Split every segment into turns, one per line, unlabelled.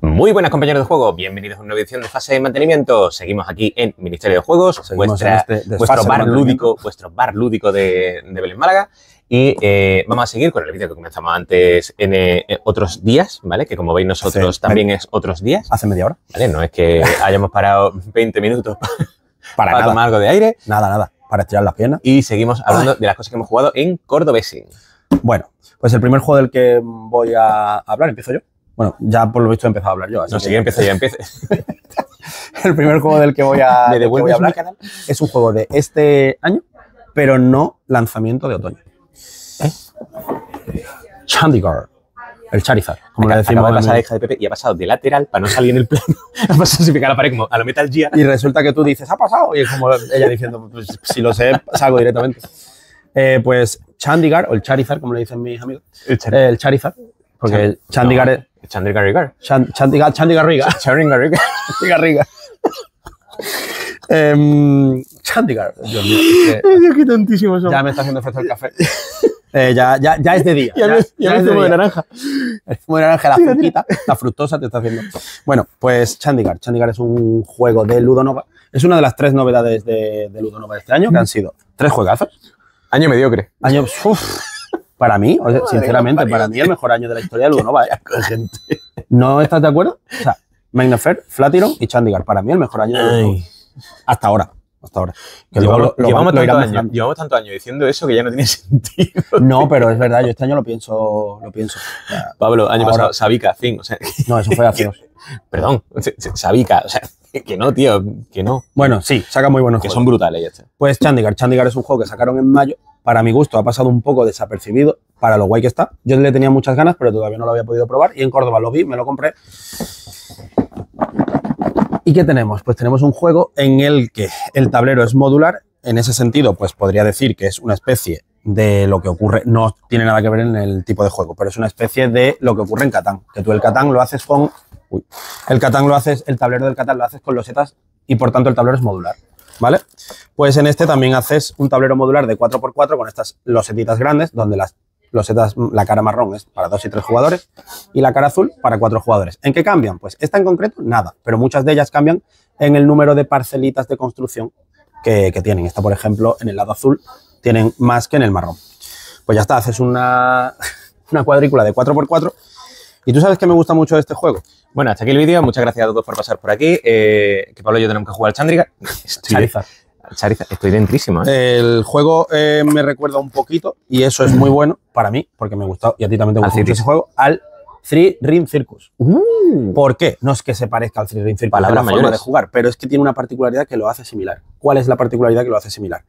Muy buenas compañeros de juego, bienvenidos a una edición de fase de mantenimiento. Seguimos aquí en Ministerio de Juegos, este vuestro, bar lúdico, vuestro bar lúdico de, Belén Málaga. Y eh, vamos a seguir con el vídeo que comenzamos antes en eh, otros días, ¿vale? Que como veis nosotros también es otros días. Hace media hora. ¿Vale? No es que hayamos parado 20 minutos para, para tomar algo de aire. Nada, nada, para estirar las piernas. Y seguimos hablando de las cosas que hemos jugado en
Cordobesing. Bueno, pues el primer juego del que voy a hablar, empiezo yo. Bueno, ya por lo visto he empezado a hablar yo. Así no, que... si ya ya empieza. el primer juego del que voy a, hablar es un juego de este año, pero no lanzamiento de otoño. ¿Eh? Chandigarh. El Charizard, como le decimos. Acaba la hija de Pepe y ha pasado de lateral para no salir en el plano. ha pasado sin la pared como a lo Metal Gear. Y resulta que tú dices, ha pasado. Y es como ella diciendo, pues, si lo sé, salgo directamente. Eh, pues Chandigarh, o el Charizard, como le dicen mis amigos. El, eh, Charizard. el porque Chandigarh Chandri Garriga. Chandigarriga. Garriga. Chandigar. Garriga. Em, Dios mío. Ya me está haciendo efecto el café. Eh, ya, ya, ya, es de día. Ya, ya, es de, de naranja. Es de naranja, la frutita, la fructosa te está haciendo. Bueno, pues Chandigar, Chandigar es un juego de Ludonova. Es una de las tres novedades de, Ludonova de este año, que han sido tres juegazos. Año mediocre. Año. Para mí, sinceramente, para mí el mejor año de la historia de Unova. ¿eh? gente. ¿No estás de acuerdo? O sea, Magnafer, Flatiron y Chandigarh. Para mí el mejor año de Hasta ahora. Hasta ahora. llevamos,
tanto año, diciendo eso que ya no tiene sentido.
No, pero es verdad, yo este año lo pienso. Lo pienso.
Pablo, año pasado, Sabica, fin. O sea,
no, eso fue hace Perdón, Sabica, o sea, que no, tío, que no. Bueno, sí, saca muy buenos Que son brutales, ya Pues Chandigarh, Chandigarh es un juego que sacaron en mayo para mi gusto ha pasado un poco desapercibido para lo guay que está. Yo le tenía muchas ganas, pero todavía no lo había podido probar. Y en Córdoba lo vi, me lo compré. ¿Y qué tenemos? Pues tenemos un juego en el que el tablero es modular. En ese sentido, pues podría decir que es una especie de lo que ocurre. No tiene nada que ver en el tipo de juego, pero es una especie de lo que ocurre en Catán. Que tú el Catán lo haces con... Uy, el Catán lo haces, el tablero del Catán lo haces con losetas y por tanto el tablero es modular. ¿vale? Pues en este también haces un tablero modular de 4x4 con estas losetitas grandes, donde las losetas, la cara marrón es para dos y tres jugadores y la cara azul para cuatro jugadores. ¿En qué cambian? Pues esta en concreto, nada, pero muchas de ellas cambian en el número de parcelitas de construcción que, tienen. Esta, por ejemplo, en el lado azul tienen más que en el marrón. Pues ya está, haces una, una cuadrícula de 4x4 y tú sabes que me gusta mucho este juego,
bueno, hasta aquí el vídeo. Muchas gracias a todos por pasar por aquí. Eh, que Pablo y yo tenemos que jugar al Chandriga.
Chariza, Estoy dentrísimo. ¿eh? El juego eh, me recuerda un poquito, y eso es muy bueno para mí, porque me ha gustado, y a ti también te gusta ese juego, al Three Ring Circus. Uh. ¿Por qué? No es que se parezca al Three Ring Circus, Palabras la forma de jugar, pero es que tiene una particularidad que lo hace similar. ¿Cuál es la particularidad que lo hace similar?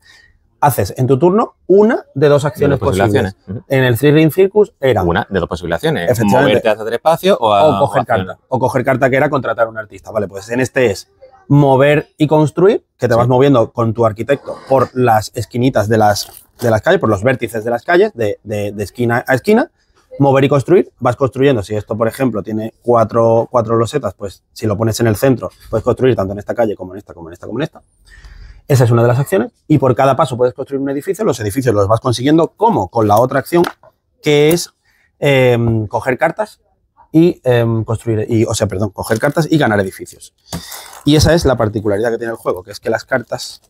haces en tu turno una de dos acciones posibles. En el Three Ring Circus era una de dos posibilidades. ¿eh? Moverte hacia
tres espacio o, coger carta.
O coger carta que era contratar a un artista. Vale, pues en este es mover y construir, que te vas moviendo con tu arquitecto por las esquinitas de las, de las calles, por los vértices de las calles, de, esquina a esquina. Mover y construir, vas construyendo. Si esto, por ejemplo, tiene cuatro, cuatro losetas, pues si lo pones en el centro, puedes construir tanto en esta calle como en esta, como en esta, como en esta. Esa es una de las acciones. Y por cada paso puedes construir un edificio. Los edificios los vas consiguiendo como con la otra acción, que es em, coger cartas y em, construir, y, o sea, perdón, coger cartas y ganar edificios. Y esa es la particularidad que tiene el juego, que es que las cartas,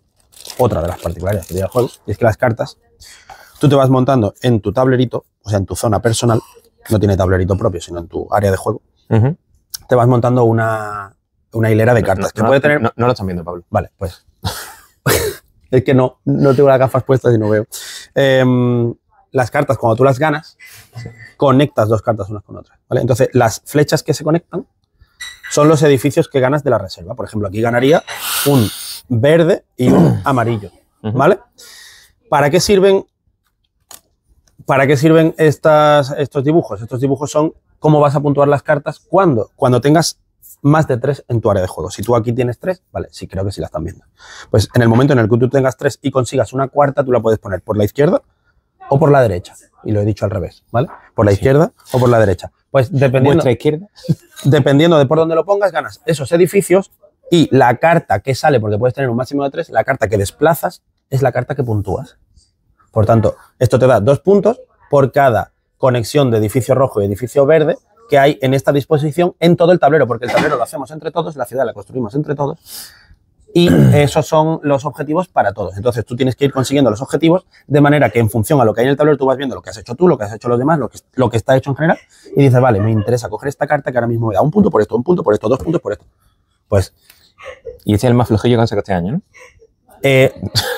otra de las particularidades que tiene el juego, es que las cartas, tú te vas montando en tu tablerito, o sea, en tu zona personal, no tiene tablerito propio, sino en tu área de juego, te vas montando una, hilera de cartas puede tener... no,
lo están viendo, Pablo. Vale, pues...
es que no, no tengo las gafas puestas y no veo. Em, las cartas, cuando tú las ganas, conectas dos cartas unas con otras. ¿vale? Entonces, las flechas que se conectan son los edificios que ganas de la reserva. Por ejemplo, aquí ganaría un verde y un amarillo. ¿Vale? ¿Para qué sirven? ¿Para qué sirven estas, estos dibujos? Estos dibujos son cómo vas a puntuar las cartas cuando, cuando tengas más de tres en tu área de juego. Si tú aquí tienes tres, vale, sí, creo que sí la están viendo. Pues en el momento en el que tú tengas tres y consigas una cuarta, tú la puedes poner por la izquierda o por la derecha. Y lo he dicho al revés, ¿vale? Por la izquierda o por la derecha. Pues dependiendo, izquierda? dependiendo de por dónde lo pongas, ganas esos edificios y la carta que sale, porque puedes tener un máximo de tres, la carta que desplazas es la carta que puntúas. Por tanto, esto te da dos puntos por cada conexión de edificio rojo y edificio verde que hay en esta disposición en todo el tablero, porque el tablero lo hacemos entre todos, la ciudad la construimos entre todos, y esos son los objetivos para todos. Entonces tú tienes que ir consiguiendo los objetivos de manera que en función a lo que hay en el tablero tú vas viendo lo que has hecho tú, lo que has hecho los demás, lo que, lo que está hecho en general y dices, vale, me interesa coger esta carta que ahora mismo me da un punto por esto, un punto por esto, dos puntos por esto. Pues... Y ese es el más flojillo que han sacado este año, ¿no? Eh,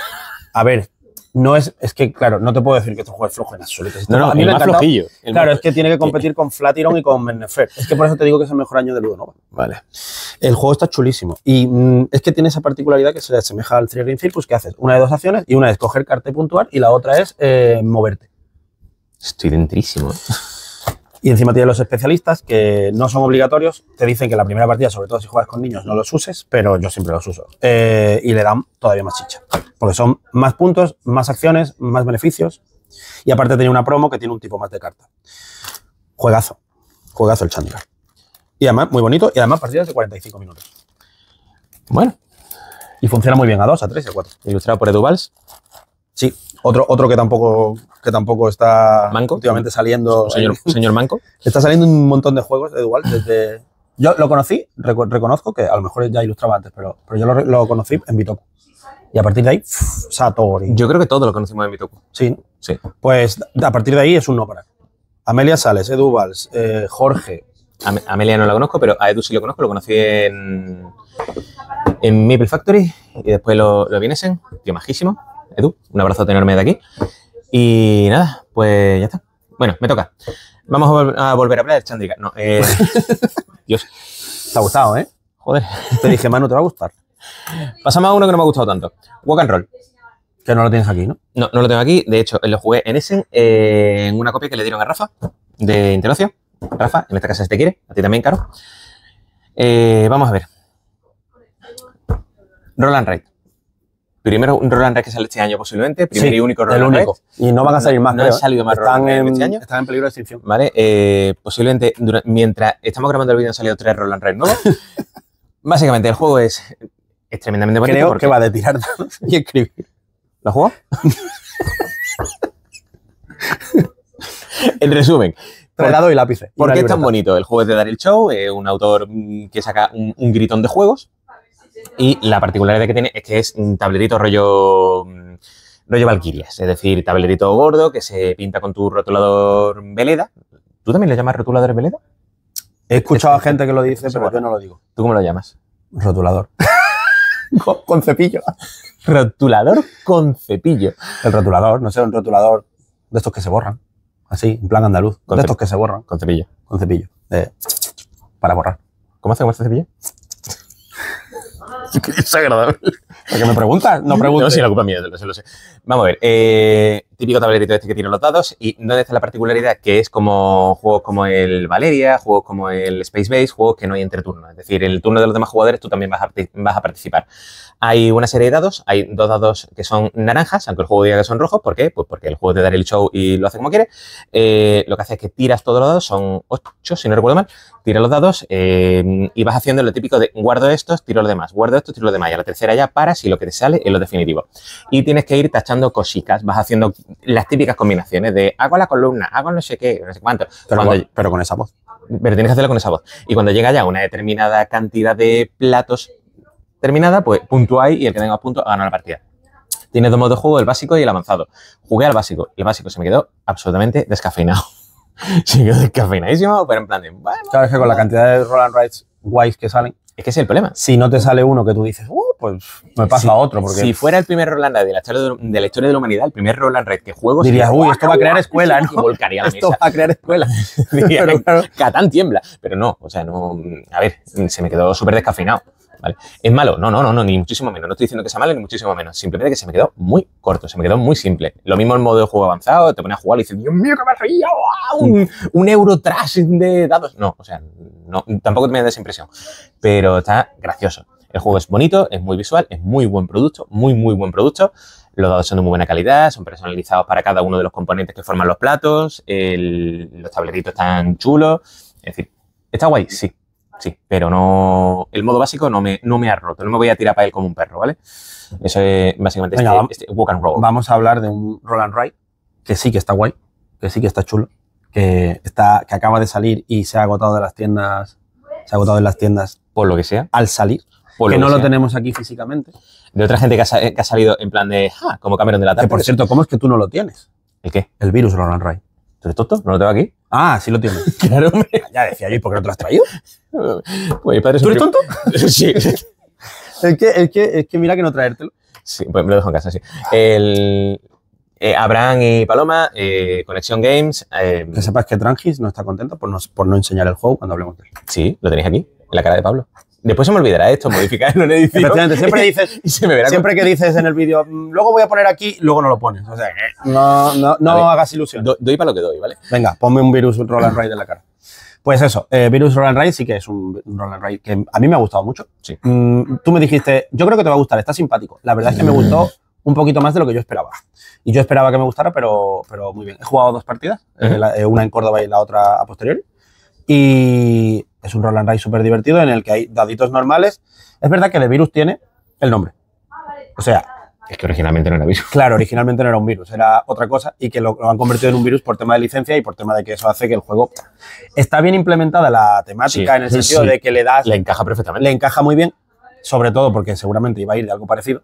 a ver, no es, es que, claro, no te puedo decir que este juego es flojo en absoluto. no, no, a mí me flojillo. claro, es que tiene que competir con Flatiron y con Menefer. Es que por eso te digo que es el mejor año de Ludonova. Vale. El juego está chulísimo. Y mm, es que tiene esa particularidad que se asemeja al Three Ring Circus, que haces una de dos acciones y una es coger carta y puntuar y la otra es eh, moverte. Estoy dentrísimo. Y encima tiene los especialistas que no son obligatorios, te dicen que la primera partida, sobre todo si juegas con niños, no los uses, pero yo siempre los uso. Eh, y le dan todavía más chicha, porque son más puntos, más acciones, más beneficios. Y aparte tiene una promo que tiene un tipo más de carta. Juegazo, juegazo el Chandler. Y además, muy bonito, y además partidas de 45 minutos. Bueno. Y funciona muy bien a 2, a 3, a 4. Ilustrado por Edu Valls. Sí, otro, otro que tampoco que tampoco está últimamente saliendo. Señor, Manco. Está saliendo un montón de juegos, igual, desde. Yo lo conocí, reconozco que a lo mejor ya ilustraba antes, pero, pero yo lo, conocí en Bitoku. Y a partir de ahí, Yo creo que todos lo conocimos en Bitoku. Sí. Sí. Pues a partir de ahí es un no para. Amelia Sales, Edu Valls, eh, Jorge.
Amelia no la conozco, pero a Edu sí lo conozco, lo conocí en,
en Maple Factory
y después lo, lo vienes en, tío, majísimo. Edu. Un abrazo tenerme de aquí. Y nada, pues ya está. Bueno, me toca. Vamos a, volver a hablar de Chandrika. No, eh, Dios. Te ha gustado, ¿eh? Joder. Te dije, Manu, te va a gustar. Pasamos a uno que no me ha gustado tanto. Walk and Roll. Que no lo tienes aquí, ¿no? No, no lo tengo aquí. De hecho, lo jugué en Essen, eh, en una copia que le dieron a Rafa, de Interocio. Rafa, en esta casa si te quiere. A ti también, Caro. Eh, vamos a ver. Roland Wright. Primero un Roland Red que sale este año posiblemente, primer y único Roland el Y no van a salir más. No, han salido más están en, este año.
Están en peligro de extinción.
Vale, eh, posiblemente mientras estamos grabando el vídeo han salido tres Roland Red nuevos. Básicamente el juego es, extremadamente tremendamente bonito. Creo porque que va de tirar y escribir. ¿Lo juego? en resumen, y lápices. ¿Por qué es tan bonito? El juego es de Daryl Show, Es eh, un autor mm, que saca un, gritón de juegos, y la particularidad que tiene es que es un tablerito rollo mm, rollo Valkyrias, es decir, tablerito gordo que se pinta con tu rotulador Veleda. ¿Tú también le llamas rotulador Veleda? He escuchado a
gente que lo dice, pero yo no lo digo.
¿Tú cómo lo llamas? Rotulador.
con, cepillo. Rotulador con cepillo. El rotulador, no sé, un rotulador de estos que se borran. Así, en plan andaluz. Con de estos que se borran. Con cepillo. Con cepillo. Eh, para borrar. ¿Cómo hace con este cepillo? agradable. ¿Por Porque me preguntas, no si la culpa
mía, se lo sé. Vamos a ver, eh, típico tablerito este que tiene los dados y no está la particularidad que es como juegos como el Valeria, juegos como el Space Base, juegos que no hay entre turnos. Es decir, el turno de los demás jugadores tú también vas a participar. Hay una serie de dados, hay dos dados que son naranjas, aunque el juego diga que son rojos, ¿por qué? Pues porque el juego te da el show y lo hace como quiere. Eh, lo que hace es que tiras todos los dados, son ocho, si no recuerdo mal, tiras los dados eh, y vas haciendo lo típico de guardo estos, tiro los demás, guardo estos, tiro los demás. Y a la tercera ya paras y lo que te sale es lo definitivo. Y tienes que ir tachando cositas, vas haciendo las típicas combinaciones de hago la columna, hago no sé qué, no sé cuánto. Pero, pero con esa voz. Pero tienes que hacerlo con esa voz. Y cuando llega ya una determinada cantidad de platos terminada, pues punto ahí y el que tenga puntos gana la partida. Tiene dos modos de juego, el básico y el avanzado. Jugué al básico y el básico se me quedó absolutamente descafeinado. se quedó descafeinadísimo, pero en plan de... Bueno, claro, es que con la cantidad de Roland Rides guays que salen...
Es que es el problema. Si no te sale uno que tú dices, uh, pues me pasa otro. Porque... Si fuera
el primer Roland Ride de la, historia de, la humanidad, el primer Roland Red que juego, Diría, uy, esto va a crear
escuela, Y volcaría la mesa. Esto va a crear escuela.
Catán tiembla. Pero no, o sea, no. A ver, se me quedó súper descafeinado. ¿Es malo? No, no, no, no, ni muchísimo menos. No estoy diciendo que sea malo, ni muchísimo menos. Simplemente que se me quedó muy corto, se me quedó muy simple. Lo mismo en modo de juego avanzado, te pones a jugar y dices, Dios mío, qué me ¡ah! un, euro tras de dados. No, o sea, no, tampoco me da esa impresión, pero está gracioso. El juego es bonito, es muy visual, es muy buen producto, muy, muy buen producto. Los dados son de muy buena calidad, son personalizados para cada uno de los componentes que forman los platos, los tableritos están chulos, es decir, está guay, sí, sí, pero no. El modo básico no me, no me ha roto, no me voy a tirar para él como un perro, ¿vale?
Eso básicamente este, este walk and roll. Vamos a hablar de un Roland and que sí que está guay, que sí que está chulo, que, está, que acaba de salir y se ha agotado de las tiendas. Se ha agotado en las tiendas. Por lo que sea. Al salir. que, no lo tenemos aquí físicamente. De otra gente que ha, que ha salido en plan de. Ah, como Cameron de la tarde. Que por cierto, ¿cómo es que tú no lo tienes? ¿El qué? El virus Roland Ray. ¿Tú eres tonto? ¿No lo tengo aquí? Ah, sí lo tienes. claro. Ya decía yo, ¿y por qué no te lo has traído? pues, padre ¿Tú eres tonto? sí. es, que, que, que mira que no traértelo.
Sí, pues me lo dejo en casa, sí. Eh, Abraham y Paloma, eh,
Conexión Games. Eh, que sepas que Trangis no está contento por no, por no enseñar el juego cuando hablemos de él. Sí, lo tenéis aquí, en la cara de Pablo. Después se me olvidará esto, modificar en un edificio. siempre dices, siempre que dices en el vídeo, mm, luego voy a poner aquí, luego no lo pones. O sea, no, no, no hagas ilusión. doy para lo que doy, ¿vale? Venga, ponme un virus roll and ride en la cara. Pues eso, eh, Virus Roller Ride sí que es un Roller Ride que a mí me ha gustado mucho. Sí. Mm, tú me dijiste, yo creo que te va a gustar, está simpático. La verdad es que me gustó mm. un poquito más de lo que yo esperaba. Y yo esperaba que me gustara, pero, pero muy bien. He jugado dos partidas, eh, eh, una en Córdoba y la otra a posteriori. Y es un roll and ride súper divertido en el que hay daditos normales. Es verdad que el virus tiene el nombre. O sea, es que originalmente no era virus. Claro, originalmente no era un virus, era otra cosa y que lo, han convertido en un virus por tema de licencia y por tema de que eso hace que el juego está bien implementada la temática en el sentido de que le das le encaja perfectamente, le encaja muy bien, sobre todo porque seguramente iba a ir de algo parecido,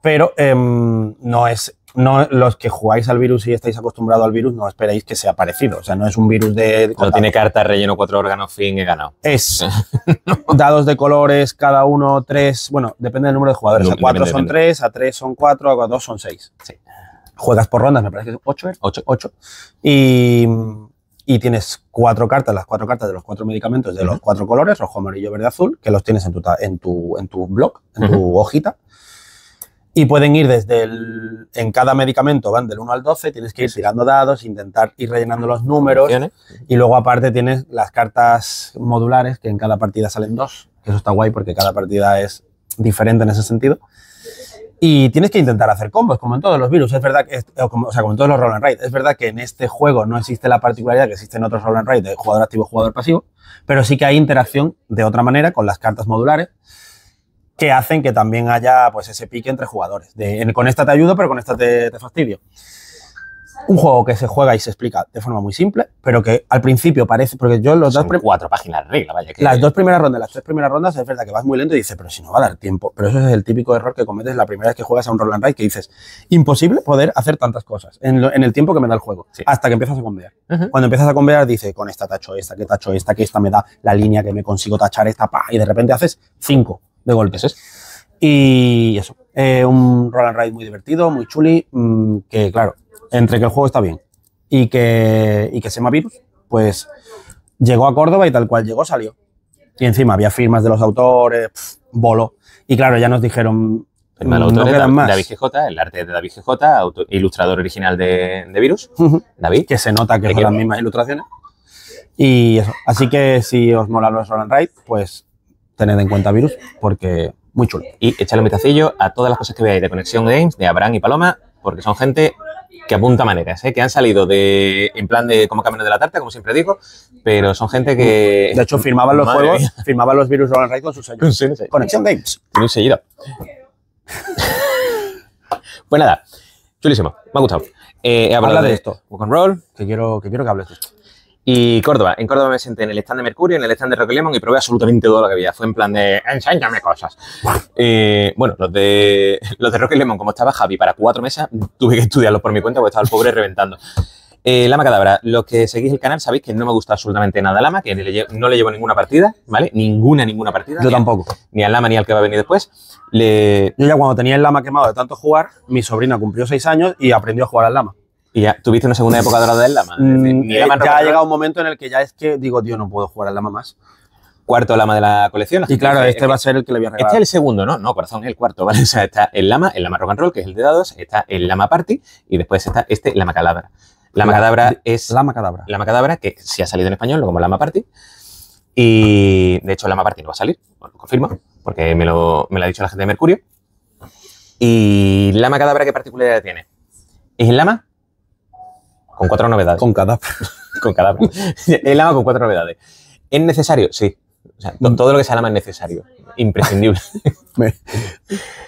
pero em, no es no los que jugáis al virus y estáis acostumbrados al virus, no esperéis que sea parecido. O sea, no es un virus de. No tiene carta, relleno, cuatro órganos, fin, he ganado. Es dados de colores, cada uno tres. Bueno, depende del número de jugadores. a cuatro son tres, a tres son cuatro, a dos son seis. Sí. Juegas por rondas, me parece que ocho, ocho. ocho. Y, tienes cuatro cartas, las cuatro cartas de los cuatro medicamentos de los cuatro colores, rojo, amarillo, verde, azul, que los tienes en tu, en tu, en tu blog, en tu hojita. Y pueden ir desde el. En cada medicamento van del 1 al 12, tienes que ir tirando dados, intentar ir rellenando los números. Y luego, aparte, tienes las cartas modulares, que en cada partida salen dos. Eso está guay porque cada partida es diferente en ese sentido. Y tienes que intentar hacer combos, como en todos los virus. Es verdad que. o sea, como en todos los Roll and Es verdad que en este juego no existe la particularidad que existe en otros Roll and Ride de jugador activo, jugador pasivo. Pero sí que hay interacción de otra manera con las cartas modulares que hacen que también haya pues, ese pique entre jugadores. con esta te ayudo, pero con esta te, fastidio. Un juego que se juega y se explica de forma muy simple, pero que al principio parece. Porque yo los Son Cuatro páginas regla, vaya. Que las dos primeras rondas, las tres primeras rondas, es verdad que vas muy lento y dices, pero si no va a dar tiempo. Pero eso es el típico error que cometes la primera vez que juegas a un Roll and Ride, que dices, imposible poder hacer tantas cosas en, el tiempo que me da el juego, hasta que empiezas a convear. Cuando empiezas a convear, dices, con esta tacho esta, que tacho esta, que esta me da la línea que me consigo tachar esta, pa, y de repente haces cinco de golpes. Y eso, eh, un Roland and muy divertido, muy chuli, mm, que claro, entre que el juego está bien y que, y que se llama Virus, pues llegó a Córdoba y tal cual llegó salió. Y encima había firmas de los autores, bolo. Y claro, ya nos dijeron, mm, no David,
el arte de David GJ, ilustrador original de,
Virus. David. Que se nota que son las mismas ilustraciones. Y eso. Así que si os molan los Roland Ride, pues tener en cuenta virus porque muy chulo. Y echarle un vistacillo
a todas las cosas que veáis de Conexión Games, de Abraham y Paloma, porque son gente que apunta maneras, ¿eh? que han salido de en plan de como camino de la tarta, como siempre digo, pero son gente que... De hecho, firmaban los juegos,
firmaban los virus Roland Ride con sus Conexión
Games. Muy un pues nada, chulísimo, me ha gustado. Eh, Habla de, esto. Walk Roll.
Que quiero que, quiero que hables de esto. Y Córdoba, en
Córdoba me senté en el stand de Mercurio, en el stand de Rock Lemon y probé absolutamente todo lo que había. Fue en plan de, enséñame cosas. Eh, bueno, los de, los de Rock Lemon, como estaba Javi para cuatro mesas, tuve que estudiarlo por mi cuenta porque estaba el pobre reventando. Eh, Lama Cadabra, los que seguís el canal sabéis que no me gusta absolutamente nada Lama, que no le llevo ninguna partida, ¿vale?
Ninguna, ninguna partida. Yo tampoco. ni al Lama ni al que va a venir después. Yo ya cuando tenía el Lama quemado de tanto jugar, mi sobrina cumplió seis años y aprendió a jugar al Lama. Y ya, tuviste una segunda época dorada del Lama.
Mm, eh, ya ha llegado
un momento en el que ya es que digo, tío, no puedo jugar al Lama más. Cuarto Lama de la colección. Y claro, este va a ser el que le voy a regalar. Este es el
segundo, ¿no? No, corazón, es el cuarto, ¿vale? O sea, está el Lama, el Lama Rock and Roll, que es el de dados, está el Lama Party y después está este Lama Calabra. Lama Cadabra es... Lama Cadabra. Lama Cadabra, que si ha salido en español, lo como Lama Party. Y de hecho, Lama Party no va a salir, lo confirmo, porque me lo, me lo ha dicho la gente de Mercurio. Y Lama Cadabra, ¿qué particularidad tiene? Es el Lama con cuatro novedades. Con cadáver. con cadáver. El ama con cuatro novedades. ¿Es necesario? Sí. O sea, con mm. todo lo que sea ama es necesario. Imprescindible.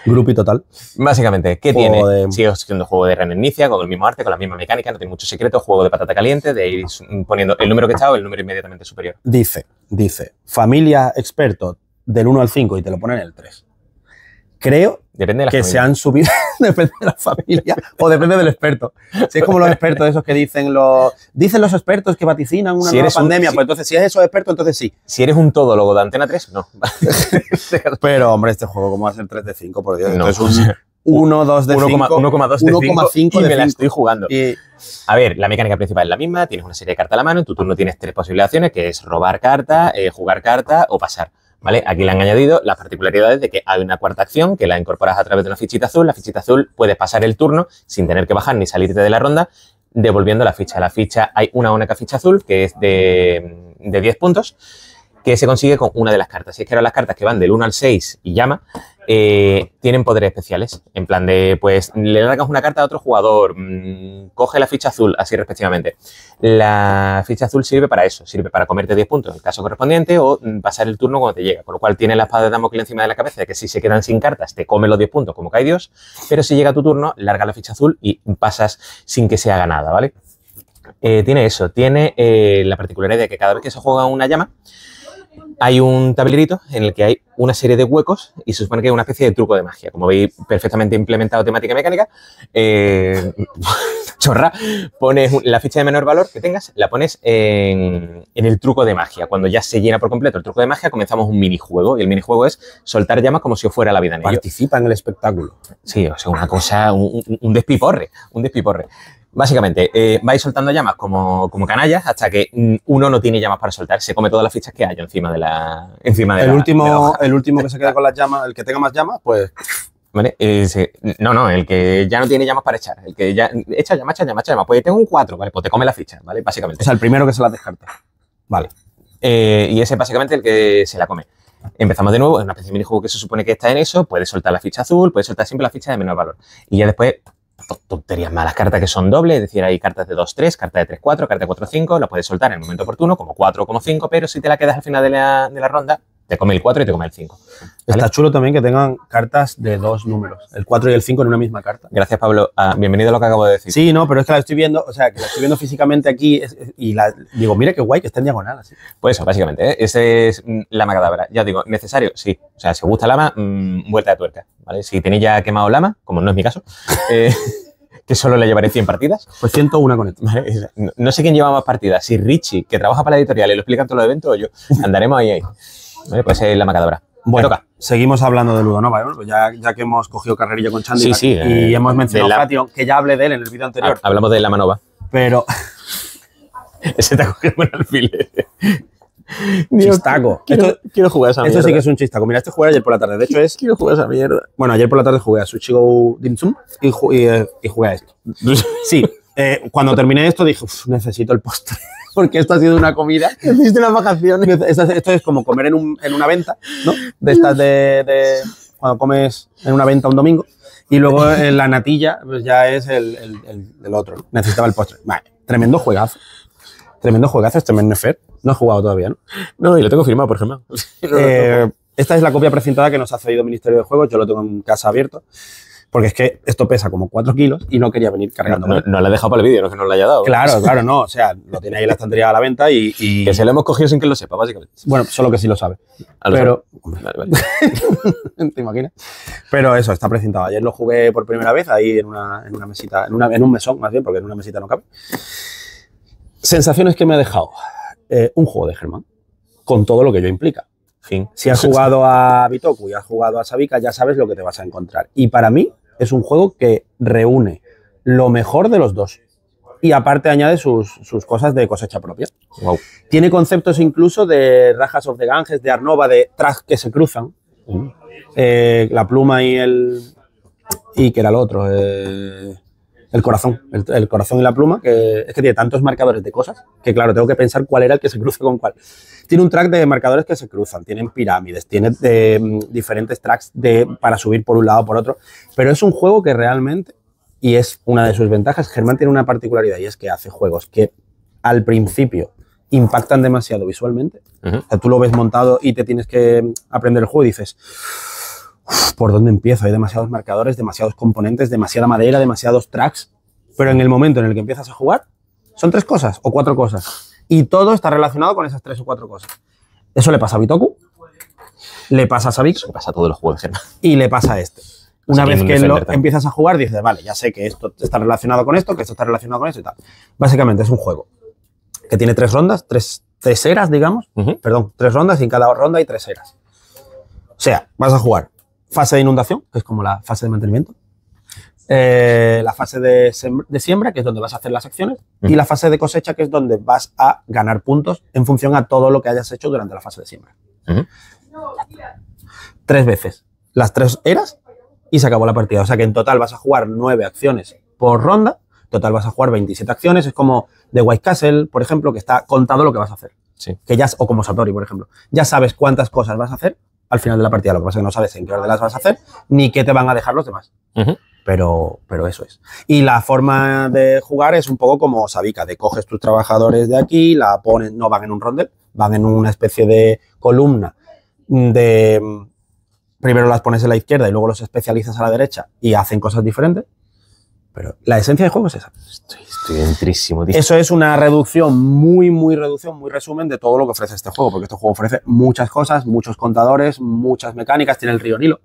Grupi total. Básicamente, ¿qué tiene? siendo juego de reinicia, con el mismo arte, con la misma mecánica, no tiene mucho secreto, juego de patata caliente, de ir poniendo el número que está o el número inmediatamente superior.
Dice, dice, familia experto del 1 al 5 y te lo ponen el 3. Creo
Depende de la que familia. se han
subido, depende de la familia o depende del experto. Si es como los expertos esos que dicen los dicen los expertos que vaticinan una si nueva pandemia, pues entonces si es esos expertos entonces sí. Si eres un todólogo de Antena 3, no. Pero hombre, este juego cómo va a ser 3 de 5, por Dios, no. es un 1, 2 de 1,2 de 5 y me 5. la estoy jugando. Y... A ver, la mecánica principal
es la misma, tienes una serie de cartas a la mano, en tu turno tienes tres posibilidades, que es robar carta, eh, jugar carta o pasar. ¿Vale? Aquí le han añadido las particularidades de que hay una cuarta acción que la incorporas a través de una fichita azul. La fichita azul puedes pasar el turno sin tener que bajar ni salirte de la ronda devolviendo la ficha. La ficha, hay una única ficha azul que es de, de 10 puntos que se consigue con una de las cartas. Si es que ahora las cartas que van del 1 al 6 y llama, eh, tienen poderes especiales. En plan de, pues, le largas una carta a otro jugador, mm, coge la ficha azul, así respectivamente. La ficha azul sirve para eso, sirve para comerte 10 puntos en el caso correspondiente o mm, pasar el turno cuando te llega. Con lo cual tiene la espada de Damocles encima de la cabeza, que si se quedan sin cartas te come los 10 puntos como cae Dios, pero si llega tu turno, larga la ficha azul y pasas sin que se haga nada, ¿vale? Eh, tiene eso, tiene eh, la particularidad de que cada vez que se juega una llama, hay un tablerito en el que hay una serie de huecos y se supone que hay una especie de truco de magia. Como veis, perfectamente implementado temática mecánica. Eh, chorra, pones la ficha de menor valor que tengas, la pones en, el truco de magia. Cuando ya se llena por completo el truco de magia, comenzamos un minijuego. Y el minijuego es soltar llamas como si fuera la vida en Participa en el espectáculo. Sí, o sea, una cosa, un, un despiporre, un despiporre. Básicamente, eh, vais soltando llamas como, como, canallas hasta que mm, uno no tiene llamas para soltar, se come todas las fichas que hay encima de la. Encima de el, último,
el último que se queda con las llamas, el que tenga más llamas, pues.
¿Vale? Eh, no, no, el que ya no tiene llamas para echar. El que ya echa llama, echa llamas, echa llamas. Pues tengo un 4, ¿vale? Pues te come la ficha, ¿vale? Básicamente.
O sea, el primero que se la descarta. Vale.
Eh, y ese es básicamente el que se la come. Empezamos de nuevo, es una especie de minijuego que se supone que está en eso, puedes soltar la ficha azul, puedes soltar siempre la ficha de menor valor. Y ya después tonterías malas, cartas que son dobles, es decir, hay cartas de 2-3, carta de 3-4, carta de 4-5, las puedes soltar en el momento oportuno, como 4 como 5, pero si te la quedas al final de la, de la ronda, te come el 4 y te come el 5.
Está chulo también que tengan cartas de dos números, el 4 y el 5 en una misma carta. Gracias, Pablo. Ah, bienvenido a lo que acabo de decir. Sí, no, pero es que la estoy viendo, o sea, la estoy viendo físicamente aquí y la, digo, mira qué guay que está en diagonal. Así. Pues eso, básicamente. ¿eh? Ese es mm, Lama
macadabra. Ya os digo, ¿necesario? Sí. O sea, si os gusta Lama, mm, vuelta de tuerca. ¿vale? Si tenéis ya quemado Lama, como no es mi caso, eh, que solo le llevaré 100 partidas. Pues 101 con esto. no, sé quién lleva más partidas, si Richie, que trabaja para la editorial y lo explica todo todos los eventos, o yo. Andaremos ahí, ahí. Eh, pues Puede eh, la macadora. Bueno, toca. seguimos hablando de Ludo, ¿no?
Pues ya, que hemos cogido carrerilla con Chandy sí, sí, y eh, hemos mencionado que ya hablé de él en el vídeo ah, anterior.
hablamos de la manova. Pero... Ese ha cogido buen alfiler.
chistaco. Quiero, jugar a esa mierda. Esto sí que es un chistaco. Mira, este jugué ayer por la tarde. De hecho, es. Quiero jugar a esa mierda. Bueno, ayer por la tarde jugué a Suchigo chico y, jugué a esto. Sí, cuando terminé esto dije, necesito el postre porque esto ha sido una comida. Hiciste una vacaciones. Esto, es como comer en, una venta, ¿no? De estas de, cuando comes en una venta un domingo. Y luego en la natilla, pues ya es el, el, otro. Necesitaba el postre. tremendo juegazo. Tremendo juegazo, este Mennefer. No he jugado todavía, ¿no? No, y lo tengo firmado, por ejemplo. Eh, esta es la copia presentada que nos ha cedido el Ministerio de Juegos. Yo lo tengo en casa abierto porque es que esto pesa como 4 kilos y no quería venir cargando. No, le he dejado para el vídeo, no que no le haya dado. Claro, claro, no. O sea, lo tiene ahí en la estantería a la venta y, Que se lo hemos cogido sin que lo sepa, básicamente. Bueno, solo que sí lo sabe. Ah, pero... ¿Te imaginas? Pero eso, está presentado. Ayer lo jugué por primera vez ahí en una, en una mesita, en, una, un mesón más bien, porque en una mesita no cabe. Sensaciones que me ha dejado. Eh, un juego de Germán, con todo lo que ello implica. Si has jugado a Bitoku y has jugado a Sabica, ya sabes lo que te vas a encontrar. Y para mí, es un juego que reúne lo mejor de los dos. Y aparte añade sus, cosas de cosecha propia. Tiene conceptos incluso de rajas of the Ganges, de Arnova, de tras que se cruzan. Mm. Eh, la pluma y el... Y que era el otro. Eh, el corazón, el, corazón y la pluma, que es que tiene tantos marcadores de cosas que, claro, tengo que pensar cuál era el que se cruza con cuál. Tiene un track de marcadores que se cruzan, tienen pirámides, tiene de, eh, diferentes tracks de, para subir por un lado o por otro, pero es un juego que realmente, y es una de sus ventajas, Germán tiene una particularidad y es que hace juegos que al principio impactan demasiado visualmente. O sea, tú lo ves montado y te tienes que aprender el juego y dices ¿por dónde empiezo? Hay demasiados marcadores, demasiados componentes, demasiada madera, demasiados tracks. Pero en el momento en el que empiezas a jugar, son tres cosas o cuatro cosas. Y todo está relacionado con esas tres o cuatro cosas. Eso le pasa a Bitoku, le pasa a Sabix, Le pasa a todos los juegos, Y le pasa a este.
Una vez que, lo
empiezas a jugar, dices, vale, ya sé que esto está relacionado con esto, que esto está relacionado con esto y tal. Básicamente es un juego que tiene tres rondas, tres, eras, digamos. Perdón, tres rondas y en cada ronda hay tres eras. O sea, vas a jugar fase de inundación, que es como la fase de mantenimiento, eh, la fase de, siembra, que es donde vas a hacer las acciones, y la fase de cosecha, que es donde vas a ganar puntos en función a todo lo que hayas hecho durante la fase de siembra. Tres veces. Las tres eras y se acabó la partida. O sea que en total vas a jugar nueve acciones por ronda. total vas a jugar 27 acciones. Es como de White Castle, por ejemplo, que está contado lo que vas a hacer. Que ya, o como Satori, por ejemplo. Ya sabes cuántas cosas vas a hacer al final de la partida. Lo que pasa es que no sabes en qué orden las vas a hacer ni qué te van a dejar los demás. pero, pero eso es. Y la forma de jugar es un poco como Sabica, de coges tus trabajadores de aquí, la pones, no van en un rondel, van en una especie de columna de primero las pones en la izquierda y luego los especializas a la derecha y hacen cosas diferentes. Pero la esencia del juego es esa. Estoy, estoy Eso es una reducción, muy, muy reducción, muy resumen de todo lo que ofrece este juego, porque este juego ofrece muchas cosas, muchos contadores, muchas mecánicas, tiene el río Nilo.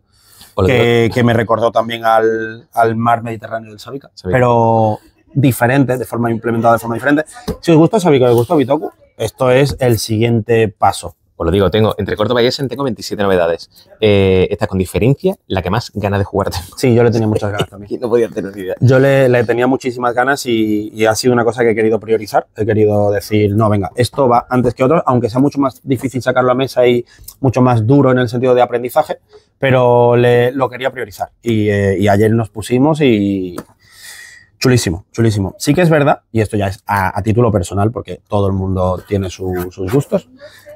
Que, me
recordó también al, mar Mediterráneo del Sabica, pero diferente, de forma implementada de forma diferente. Si os gusta Sabica, os gusta Bitoku, esto es el siguiente paso
os lo digo, tengo entre Córdoba y Essen tengo 27 novedades. Eh, esta con diferencia, la que más ganas de jugar Sí, yo le tenía muchas ganas
también. no podía tener idea. Yo le, tenía muchísimas ganas y, ha sido una cosa que he querido priorizar. He querido decir, no, venga, esto va antes que otros, aunque sea mucho más difícil sacarlo a mesa y mucho más duro en el sentido de aprendizaje, pero lo quería priorizar. Eh, y, ayer nos pusimos y, Chulísimo, chulísimo. Sí que es verdad, y esto ya es a, título personal, porque todo el mundo tiene sus gustos,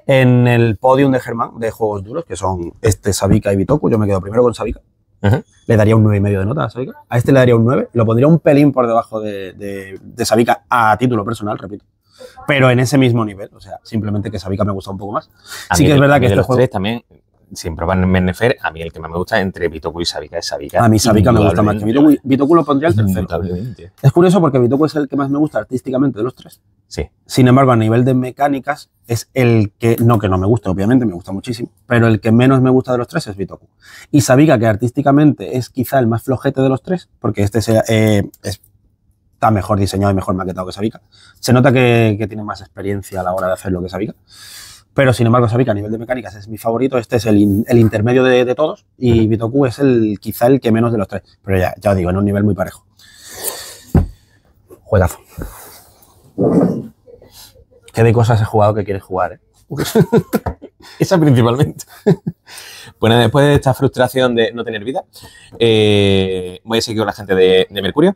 en el podium de Germán, de juegos duros, que son este Sabica y Bitoku, yo me quedo primero con Sabica. Le daría un 9,5 de nota a Sabica. A este le daría un 9. Lo pondría un pelín por debajo de, de, Sabica a título personal, repito. Pero en ese mismo nivel. O sea, simplemente que Sabica me gusta un poco más. así que es verdad que este juego.
también siempre van en menefer A mí el que más me gusta entre Bitoku y Sabica es Sabica. A mí Sabica me gusta más que
Bitoku. Bitoku lo pondría al tercero. Es curioso porque Bitoku es el que más me gusta artísticamente de los tres. Sí. Sin embargo, a nivel de mecánicas, es el que, no que no me gusta, obviamente, me gusta muchísimo, pero el que menos me gusta de los tres es Bitoku. Y Sabica, que artísticamente es quizá el más flojete de los tres, porque este eh, es está mejor diseñado y mejor maquetado que Sabica. Se nota que, que, tiene más experiencia a la hora de hacer lo que Sabica. Pero sin embargo, sabéis que a nivel de mecánicas es mi favorito. Este es el, intermedio de, todos y Bitoku es el quizá el que menos de los tres. Pero ya, ya os digo, en un nivel muy parejo. Juegazo. ¿Qué de cosas he jugado que quieres jugar? ¿eh? Esa principalmente.
bueno, después de esta frustración de no tener vida, eh, voy a seguir con la gente de, de Mercurio,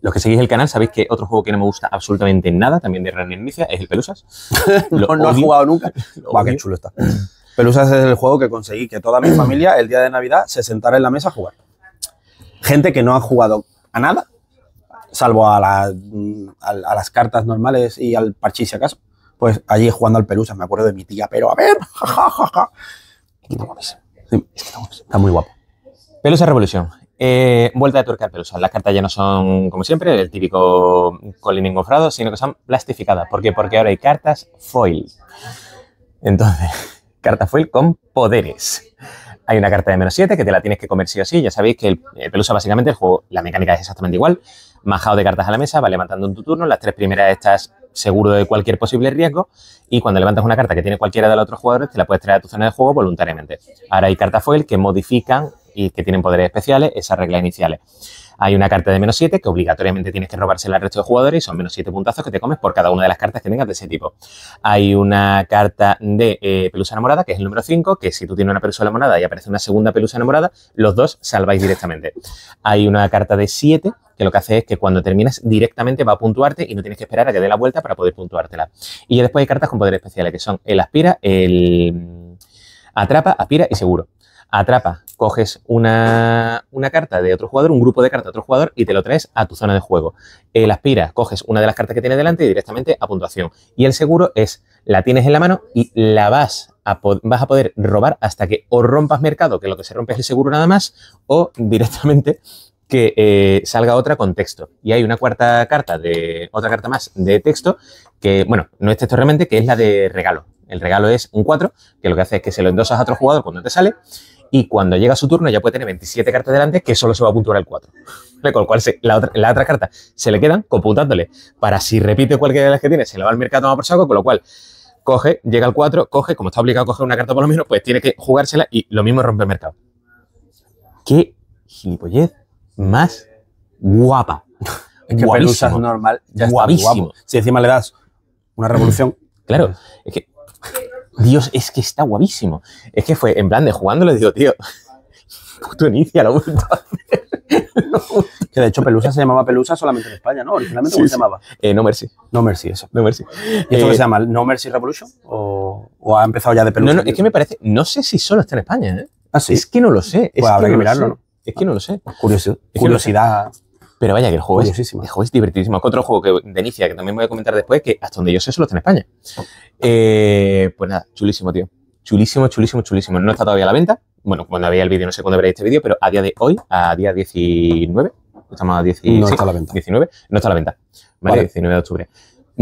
los que seguís el canal sabéis que otro juego que no me gusta absolutamente
nada, también de René Inicia, es el Pelusas. no, he jugado nunca. Va, qué chulo está. Pelusas es el juego que conseguí que toda mi familia el día de Navidad se sentara en la mesa a jugar. Gente que no ha jugado a nada, salvo a, las cartas normales y al parchís si acaso. Pues allí jugando al Pelusas, me acuerdo de mi tía, pero a ver, Ja,
está muy guapo. Pelusas Revolución. Eh, vuelta de tuerca pero pelusa. Las cartas ya no son, como siempre, el típico colín engofrado, sino que son plastificadas. ¿Por qué? Porque ahora hay cartas foil. Entonces, carta foil con poderes. Hay una carta de menos 7 que te la tienes que comer sí o sí. Ya sabéis que el, Pelusa, básicamente, el juego, la mecánica es exactamente igual. Majado de cartas a la mesa, va levantando en tu turno. Las tres primeras estás seguro de cualquier posible riesgo. Y cuando levantas una carta que tiene cualquiera de los otros jugadores, te la puedes traer a tu zona de juego voluntariamente. Ahora hay cartas foil que modifican que tienen poderes especiales, esas reglas iniciales. Hay una carta de menos 7 que obligatoriamente tienes que robársela al resto de jugadores y son menos 7 puntazos que te comes por cada una de las cartas que tengas de ese tipo. Hay una carta de eh, pelusa enamorada, que es el número 5, que si tú tienes una pelusa enamorada y aparece una segunda pelusa enamorada, los dos salváis directamente. Hay una carta de 7 que lo que hace es que cuando terminas directamente va a puntuarte y no tienes que esperar a que dé la vuelta para poder puntuártela. Y ya después hay cartas con poderes especiales que son el aspira, el atrapa, aspira y seguro. Atrapa, coges una, una, carta de otro jugador, un grupo de cartas de otro jugador y te lo traes a tu zona de juego. El aspira, coges una de las cartas que tiene delante y directamente a puntuación. Y el seguro es, la tienes en la mano y la vas a, vas a poder robar hasta que o rompas mercado, que lo que se rompe es el seguro nada más, o directamente que eh, salga otra con texto. Y hay una cuarta carta de otra carta más de texto que, bueno, no es texto realmente, que es la de regalo. El regalo es un 4, que lo que hace es que se lo endosas a otro jugador cuando te sale y cuando llega su turno ya puede tener 27 cartas delante que solo se va a puntuar el 4. Con lo cual la, otra, carta se le quedan computándole para si repite cualquiera de las que tiene, se le va al mercado a por saco, con lo cual coge, llega al 4, coge, como está obligado a coger una carta por lo menos, pues tiene que jugársela y lo mismo rompe el mercado. ¡Qué gilipollez más guapa! Es que normal, Si encima le das una revolución... Claro, es que Dios, es que está guavísimo. Es que fue en plan de jugando, le digo, tío, puto inicia, la vuelta.
que de hecho Pelusa se llamaba Pelusa solamente en España, ¿no? Originalmente, ¿cómo se llamaba? Eh, no Mercy. No Mercy, eso. No Mercy. ¿Y esto qué eh, se llama? ¿No Mercy Revolution? ¿O, ha empezado ya de Pelusa? No, no, es que me
parece, no sé si solo está en España, ¿eh? Ah, es que no lo sé. Pues es habrá que, mirarlo, ¿no? Es que no lo sé. Curiosidad. Pero vaya, que el juego, es, el juego es divertidísimo. Otro juego que, de Inicia, que también voy a comentar después, que hasta donde yo sé solo está en España. Eh, pues nada, chulísimo, tío. Chulísimo, chulísimo, chulísimo. No está todavía a la venta. Bueno, cuando había el vídeo, no sé cuándo veréis este vídeo, pero a día de hoy, a día 19, estamos a no está a la venta. 19, no está a la venta. vale. 19 de octubre.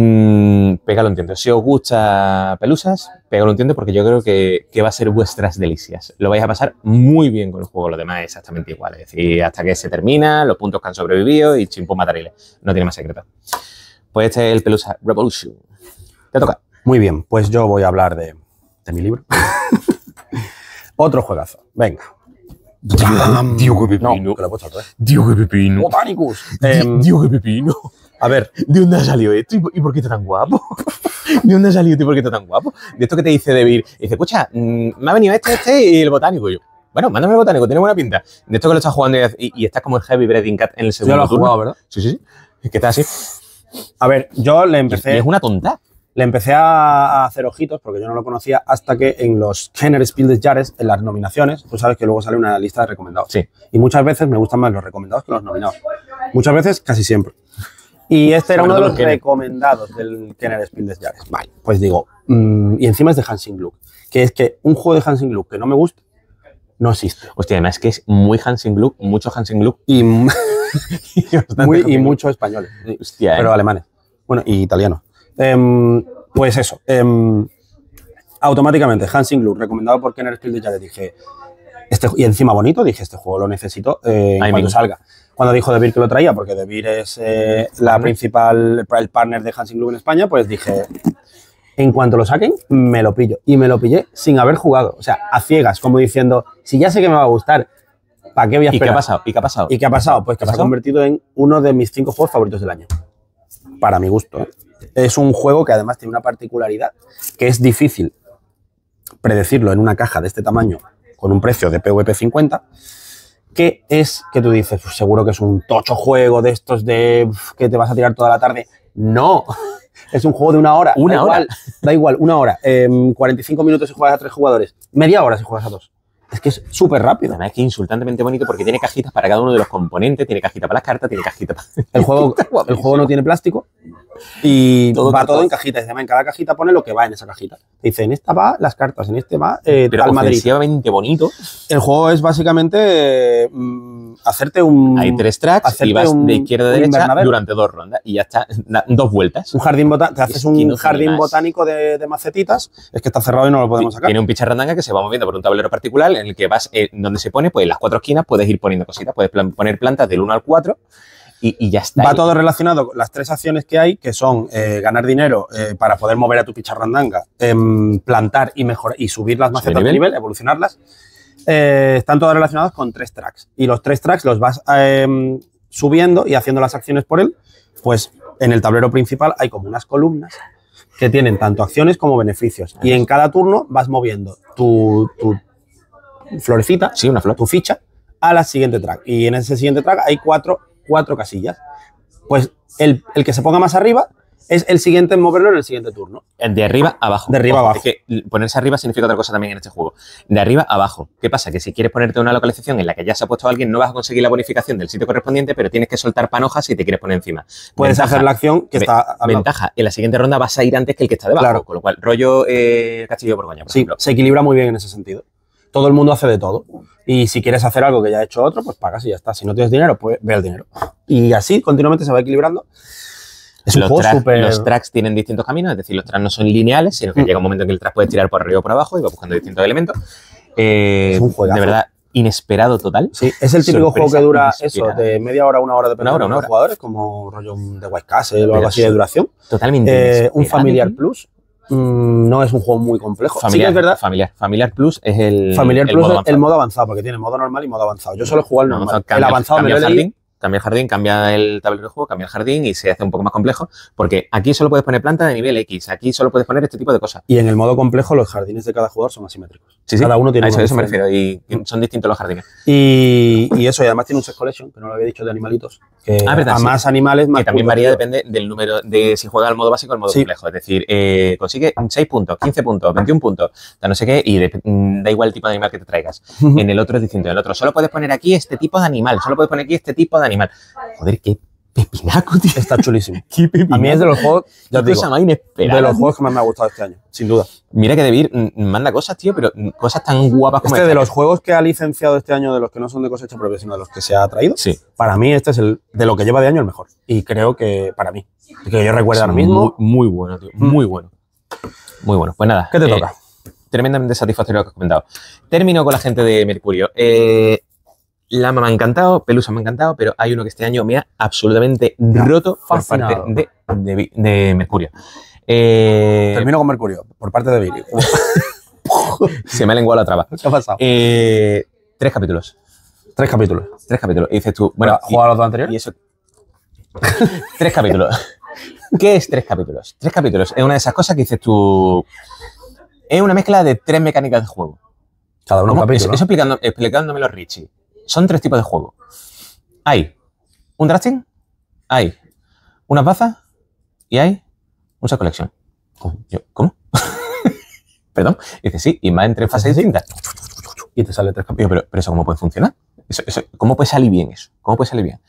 Mm, pégalo entiendo. Si os gusta Pelusas, pégalo entiendo, porque yo creo que, va a ser vuestras delicias. Lo vais a pasar muy bien con el juego, lo demás exactamente igual. Es decir, hasta que se termina, los puntos que han sobrevivido y chimpón matariles. No tiene más secreto. Pues este es el Pelusa
Revolution. Te toca. Muy bien, pues yo voy a hablar de, mi libro. Otro juegazo. Venga, Dios que Pepino. No, que Pepino. Em. Pepino. A ver, ¿de dónde ha salido esto?
¿Y por qué está tan guapo? ¿De dónde ha salido esto y por qué está tan guapo? De esto que te dice David, dice, escucha, mm, me ha venido este, este y el botánico. Y yo, bueno, mándame el botánico, tiene buena pinta. De esto que lo estás jugando y, estás
como el Heavy Breathing Cat en el segundo. Yo lo he jugado, ¿verdad? Sí, sí, sí. Es que está así. A ver, yo le empecé. es una tonta. Le empecé a hacer ojitos porque yo no lo conocía hasta que en los Kenner Spiel des en las nominaciones, tú sabes que luego sale una lista de recomendados. Sí. Y muchas veces me gustan más los recomendados que los nominados. Muchas veces, casi siempre. Y este era uno de los recomendados del Kenner Spiel de Vale, pues digo, mm, y encima es de Hansing look que es que un juego de Hansing look que no me gusta, no existe. Hostia, además que es muy Hansing look mucho Hansing look y, y, mucho español, pero eh. alemanes. Bueno, y italiano. Em, pues eso. Em, automáticamente, Hansing look recomendado por Kenner Spiel de dije, este, y encima bonito, dije, este juego lo necesito eh, cuando salga cuando dijo DeVir que lo traía, porque DeVir es eh, la principal, el partner de Hansing Club en España, pues dije, en cuanto lo saquen, me lo pillo. Y me lo pillé sin haber jugado, o sea, a ciegas, como diciendo, si ya sé que me va a gustar, ¿para qué voy a esperar? ¿Y qué ha pasado? ¿Y qué ha pasado? ¿Y qué ha pasado? Pues que se ha convertido en uno de mis cinco juegos favoritos del año, para mi gusto. ¿eh? Es un juego que además tiene una particularidad, que es difícil predecirlo en una caja de este tamaño con un precio de PVP 50 ¿Qué es que tú dices? Pues seguro que es un tocho juego de estos de que te vas a tirar toda la tarde. No, es un juego de una hora. Una hora. da igual, una hora. 45 em, minutos si juegas a tres jugadores. Media hora si juegas a dos. Es que es súper rápido. ¿no? es que insultantemente bonito porque tiene cajitas para cada uno de los
componentes, tiene cajita para las cartas, tiene cajita para. El juego,
el juego no tiene plástico, y
todo, va todo, en cajitas.
En cada cajita pone lo que va en esa cajita. Dice, en esta va las cartas, en este va eh, Pero es Madrid. bonito. El juego es básicamente mm, hacerte un... Hay tres tracks y vas de izquierda a derecha durante
dos rondas y ya está, dos vueltas. Un jardín
te haces un jardín botánico de, macetitas, es que está cerrado y no lo podemos
sacar. Tiene un picharrandanga que se va moviendo por un tablero particular en el que vas, eh, donde se pone, pues en las cuatro esquinas puedes ir poniendo cositas, puedes poner plantas del 1 al 4 y, ya está. Va todo
relacionado con las tres acciones que hay, que son eh, ganar dinero eh, para poder mover a tu picharrandanga, eh, em, plantar y mejorar y subir las macetas de nivel? evolucionarlas. Eh, están todas relacionadas con tres tracks. Y los tres tracks los vas em, subiendo y haciendo las acciones por él. Pues en el tablero principal hay como unas columnas que tienen tanto acciones como beneficios. Y en cada turno vas moviendo tu, florecita, tu ficha, a la siguiente track. Y en ese siguiente track hay cuatro cuatro casillas. Pues el, el que se ponga más arriba es el siguiente en moverlo en el siguiente turno.
De arriba abajo. De arriba abajo. que ponerse arriba significa otra cosa también en este juego. De arriba abajo. ¿Qué pasa? Que si quieres ponerte una localización en la que ya se ha puesto alguien, no vas a conseguir la bonificación del sitio correspondiente, pero tienes que soltar panojas si te quieres poner encima. Puedes hacer la acción que está. abajo. Ventaja. En la siguiente ronda vas a ir antes que el que está debajo. Claro. Con
lo cual, rollo eh, Castillo Borgoña. Por ejemplo. se equilibra muy bien en ese sentido todo el mundo hace de todo. Y si quieres hacer algo que ya ha hecho otro, pues pagas y ya está. Si no tienes dinero, pues ve el dinero. Y así continuamente se va equilibrando. Es los, un los
tracks tienen distintos caminos, es decir, los tracks no son lineales, sino que mm. llega un momento en que el track puede tirar por arriba o por abajo y va buscando distintos elementos. Eh, es un juego De verdad, inesperado total. Sí, es el típico juego que dura eso,
de media hora, una hora, dependiendo de los jugadores, como rollo de White Castle o algo así de duración. Totalmente. Eh, un Familiar Plus, Mm, no es un juego muy complejo. Familiar, sí es verdad.
Familiar, familiar Plus es el. Familiar Plus modo es el
modo avanzado, porque tiene modo normal y modo avanzado. Yo solo juego el normal. Avanzado, el avanzado me lo
cambia el jardín, cambia el tablero de juego, cambia el jardín y se hace un poco más complejo, porque aquí solo puedes poner planta de nivel X, aquí solo puedes poner este tipo de cosas.
Y en el modo complejo los jardines de cada jugador son asimétricos. Sí, sí. Cada uno tiene a eso, me refiero, y
son distintos los jardines.
Y, eso, y además tiene un set collection, que no lo había dicho, de animalitos. ah, a más animales, más Que también varía, depende del número, de si juega al modo
básico o al modo complejo. Es decir, eh, consigue 6 puntos, 15 puntos, 21 puntos, no sé qué, y mm, da igual el tipo de animal que te traigas. en el otro es distinto, en otro solo puedes poner aquí este tipo de animal, solo puedes poner aquí este tipo de animal. Joder, qué pepinaco, tío. Está chulísimo. A mí es de los juegos, ya te digo, de los juegos que más me ha gustado este año, sin duda. Mira que Debir manda cosas, tío, pero
cosas tan guapas como Este de los juegos que ha licenciado este año, de los que no son de cosecha propia, sino de los que se ha traído, sí. para mí este es el, de lo que lleva de año, el mejor. Y creo que para mí, que yo recuerdo ahora mismo. Muy, bueno, tío, mm. muy bueno. Muy bueno. Pues nada. ¿Qué te eh, toca? Tremendamente satisfactorio lo que has
comentado. Termino con la gente de Mercurio. Eh, Lama me ha encantado, Pelusa me ha encantado, pero hay uno que este año me ha absolutamente roto de, Mercurio. Eh, Termino con Mercurio, por parte de Viri. Se me ha lenguado la traba. ¿Qué ha pasado? Eh, tres capítulos. Tres capítulos. Tres capítulos. dices tú, bueno, ¿jugado los dos anteriores? eso. tres capítulos. ¿Qué es tres capítulos? Tres capítulos es una de esas cosas que dices tú. Es una mezcla de tres mecánicas de juego. Cada uno un capítulo. Eso, explicándomelo Richie son tres tipos de juego. Hay un drafting, hay unas bazas y hay una colección. Yo, ¿Cómo? Perdón. dice, sí, y más en tres fases distintas. Y te sale tres campeones. Pero, pero eso, ¿cómo puede funcionar? ¿Cómo puede salir bien eso? ¿Cómo puede salir bien?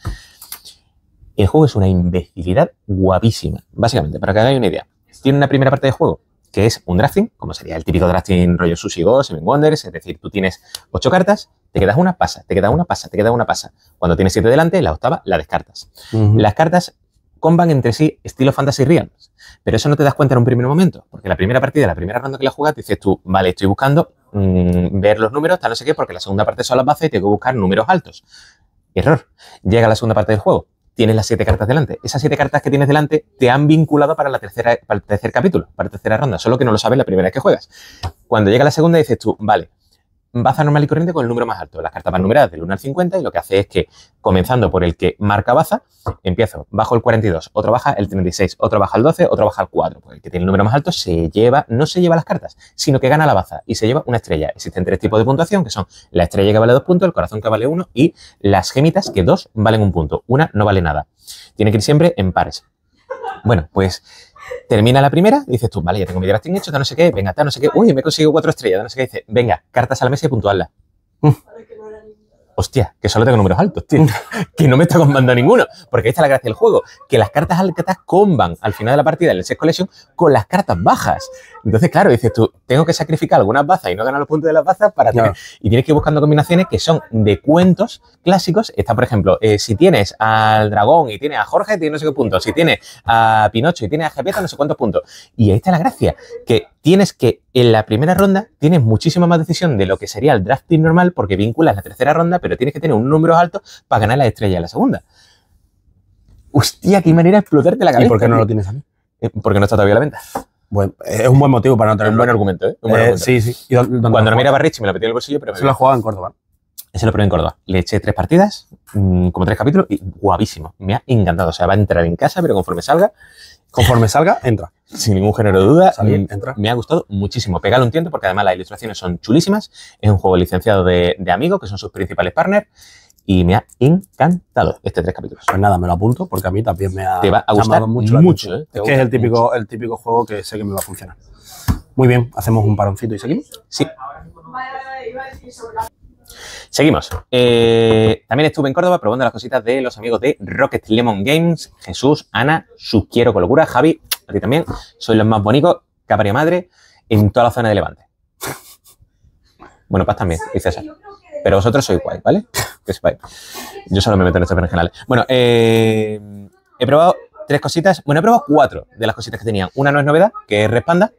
El juego es una imbecilidad guapísima, básicamente, para que hagáis una idea. Tiene una primera parte de juego que es un drafting, como sería el típico drafting rollo Sushi Go, Seven Wonders, es decir, tú tienes ocho cartas, te quedas una, pasa, te quedas una, pasa, te quedas una, pasa. Cuando tienes siete delante, la octava la descartas. Las cartas comban entre sí estilo Fantasy real, pero eso no te das cuenta en un primer momento, porque la primera partida, la primera ronda que la juegas, dices tú, vale, estoy buscando mm, ver los números, tal no sé qué, porque la segunda parte son las bases y tengo que buscar números altos. Error. Llega la segunda parte del juego tienes las siete cartas delante. Esas siete cartas que tienes delante te han vinculado para, la tercera, para el tercer capítulo, para la tercera ronda, solo que no lo sabes la primera vez que juegas. Cuando llega la segunda dices tú, vale, baza normal y corriente con el número más alto. Las cartas van numeradas del 1 al 50 y lo que hace es que, comenzando por el que marca baza, empiezo bajo el 42, otro baja el 36, otro baja el 12, otro baja el 4. Pues el que tiene el número más alto se lleva, no se lleva las cartas, sino que gana la baza y se lleva una estrella. Existen tres tipos de puntuación, que son la estrella que vale 2 puntos, el corazón que vale uno y las gemitas, que dos valen un punto. Una no vale nada. Tiene que ir siempre en pares. Bueno, pues Termina la primera, dices tú, vale, ya tengo mi drafting hecho, no sé qué, venga, no sé qué, uy, me he conseguido cuatro estrellas, no sé qué, dice venga, cartas a la mesa y puntuarla. Mm hostia, que solo tengo números altos, tío, que no me está combando ninguno, porque ahí está la gracia del juego, que las cartas altas comban al final de la partida en el sex Collection con las cartas bajas. Entonces, claro, dices tú, tengo que sacrificar algunas bazas y no ganar los puntos de las bazas para tener... Y tienes que ir buscando combinaciones que son de cuentos clásicos. Está, por ejemplo, eh, si tienes al dragón y tienes a Jorge, tiene no sé qué puntos. Si tienes a Pinocho y tienes a Gepetto, no sé cuántos puntos. Y ahí está la gracia, que tienes que en la primera ronda tienes muchísima más decisión de lo que sería el drafting normal porque vinculas la tercera ronda, pero tienes que tener un número alto para ganar la estrella de la segunda. Hostia, qué manera de explotarte la cabeza. ¿Y por qué no lo tienes a mí? Eh, porque no está todavía a la venta. Bueno, es un buen motivo para no tener. Un buen argumento, ¿eh? eh sí, sí. Cuando no miraba Rich me lo metí en el bolsillo, pero. Se lo jugaba en Córdoba. Ese lo probé en Córdoba. Le eché tres partidas, mm, como tres capítulos, y guavísimo. Me ha encantado. O sea, va a entrar en casa, pero conforme salga, Conforme salga, entra. Sin ningún género de duda, entra. me ha gustado muchísimo. Pégalo un tiento porque además las ilustraciones son chulísimas. Es un juego licenciado de, de Amigo, que son sus principales partners. Y me ha encantado
este tres capítulos. Pues nada, me lo apunto porque a mí también me ha gustado mucho. ¿eh? que es el típico, el típico juego que sé que me va a funcionar. Muy bien, hacemos un paroncito y seguimos. Sí.
Seguimos. Eh, también estuve en Córdoba probando las cositas de los amigos de Rocket Lemon Games. Jesús, Ana, sus quiero con locura. Javi, a ti también. Soy los más bonitos, caparia madre, en toda la zona de Levante. bueno, Paz también, dice César. Pero vosotros sois guay, ¿vale? que sepáis. Yo solo me meto en estos canales. Bueno, eh, he probado tres cositas. Bueno, he probado cuatro de las cositas que tenían. Una no es novedad, que es Respanda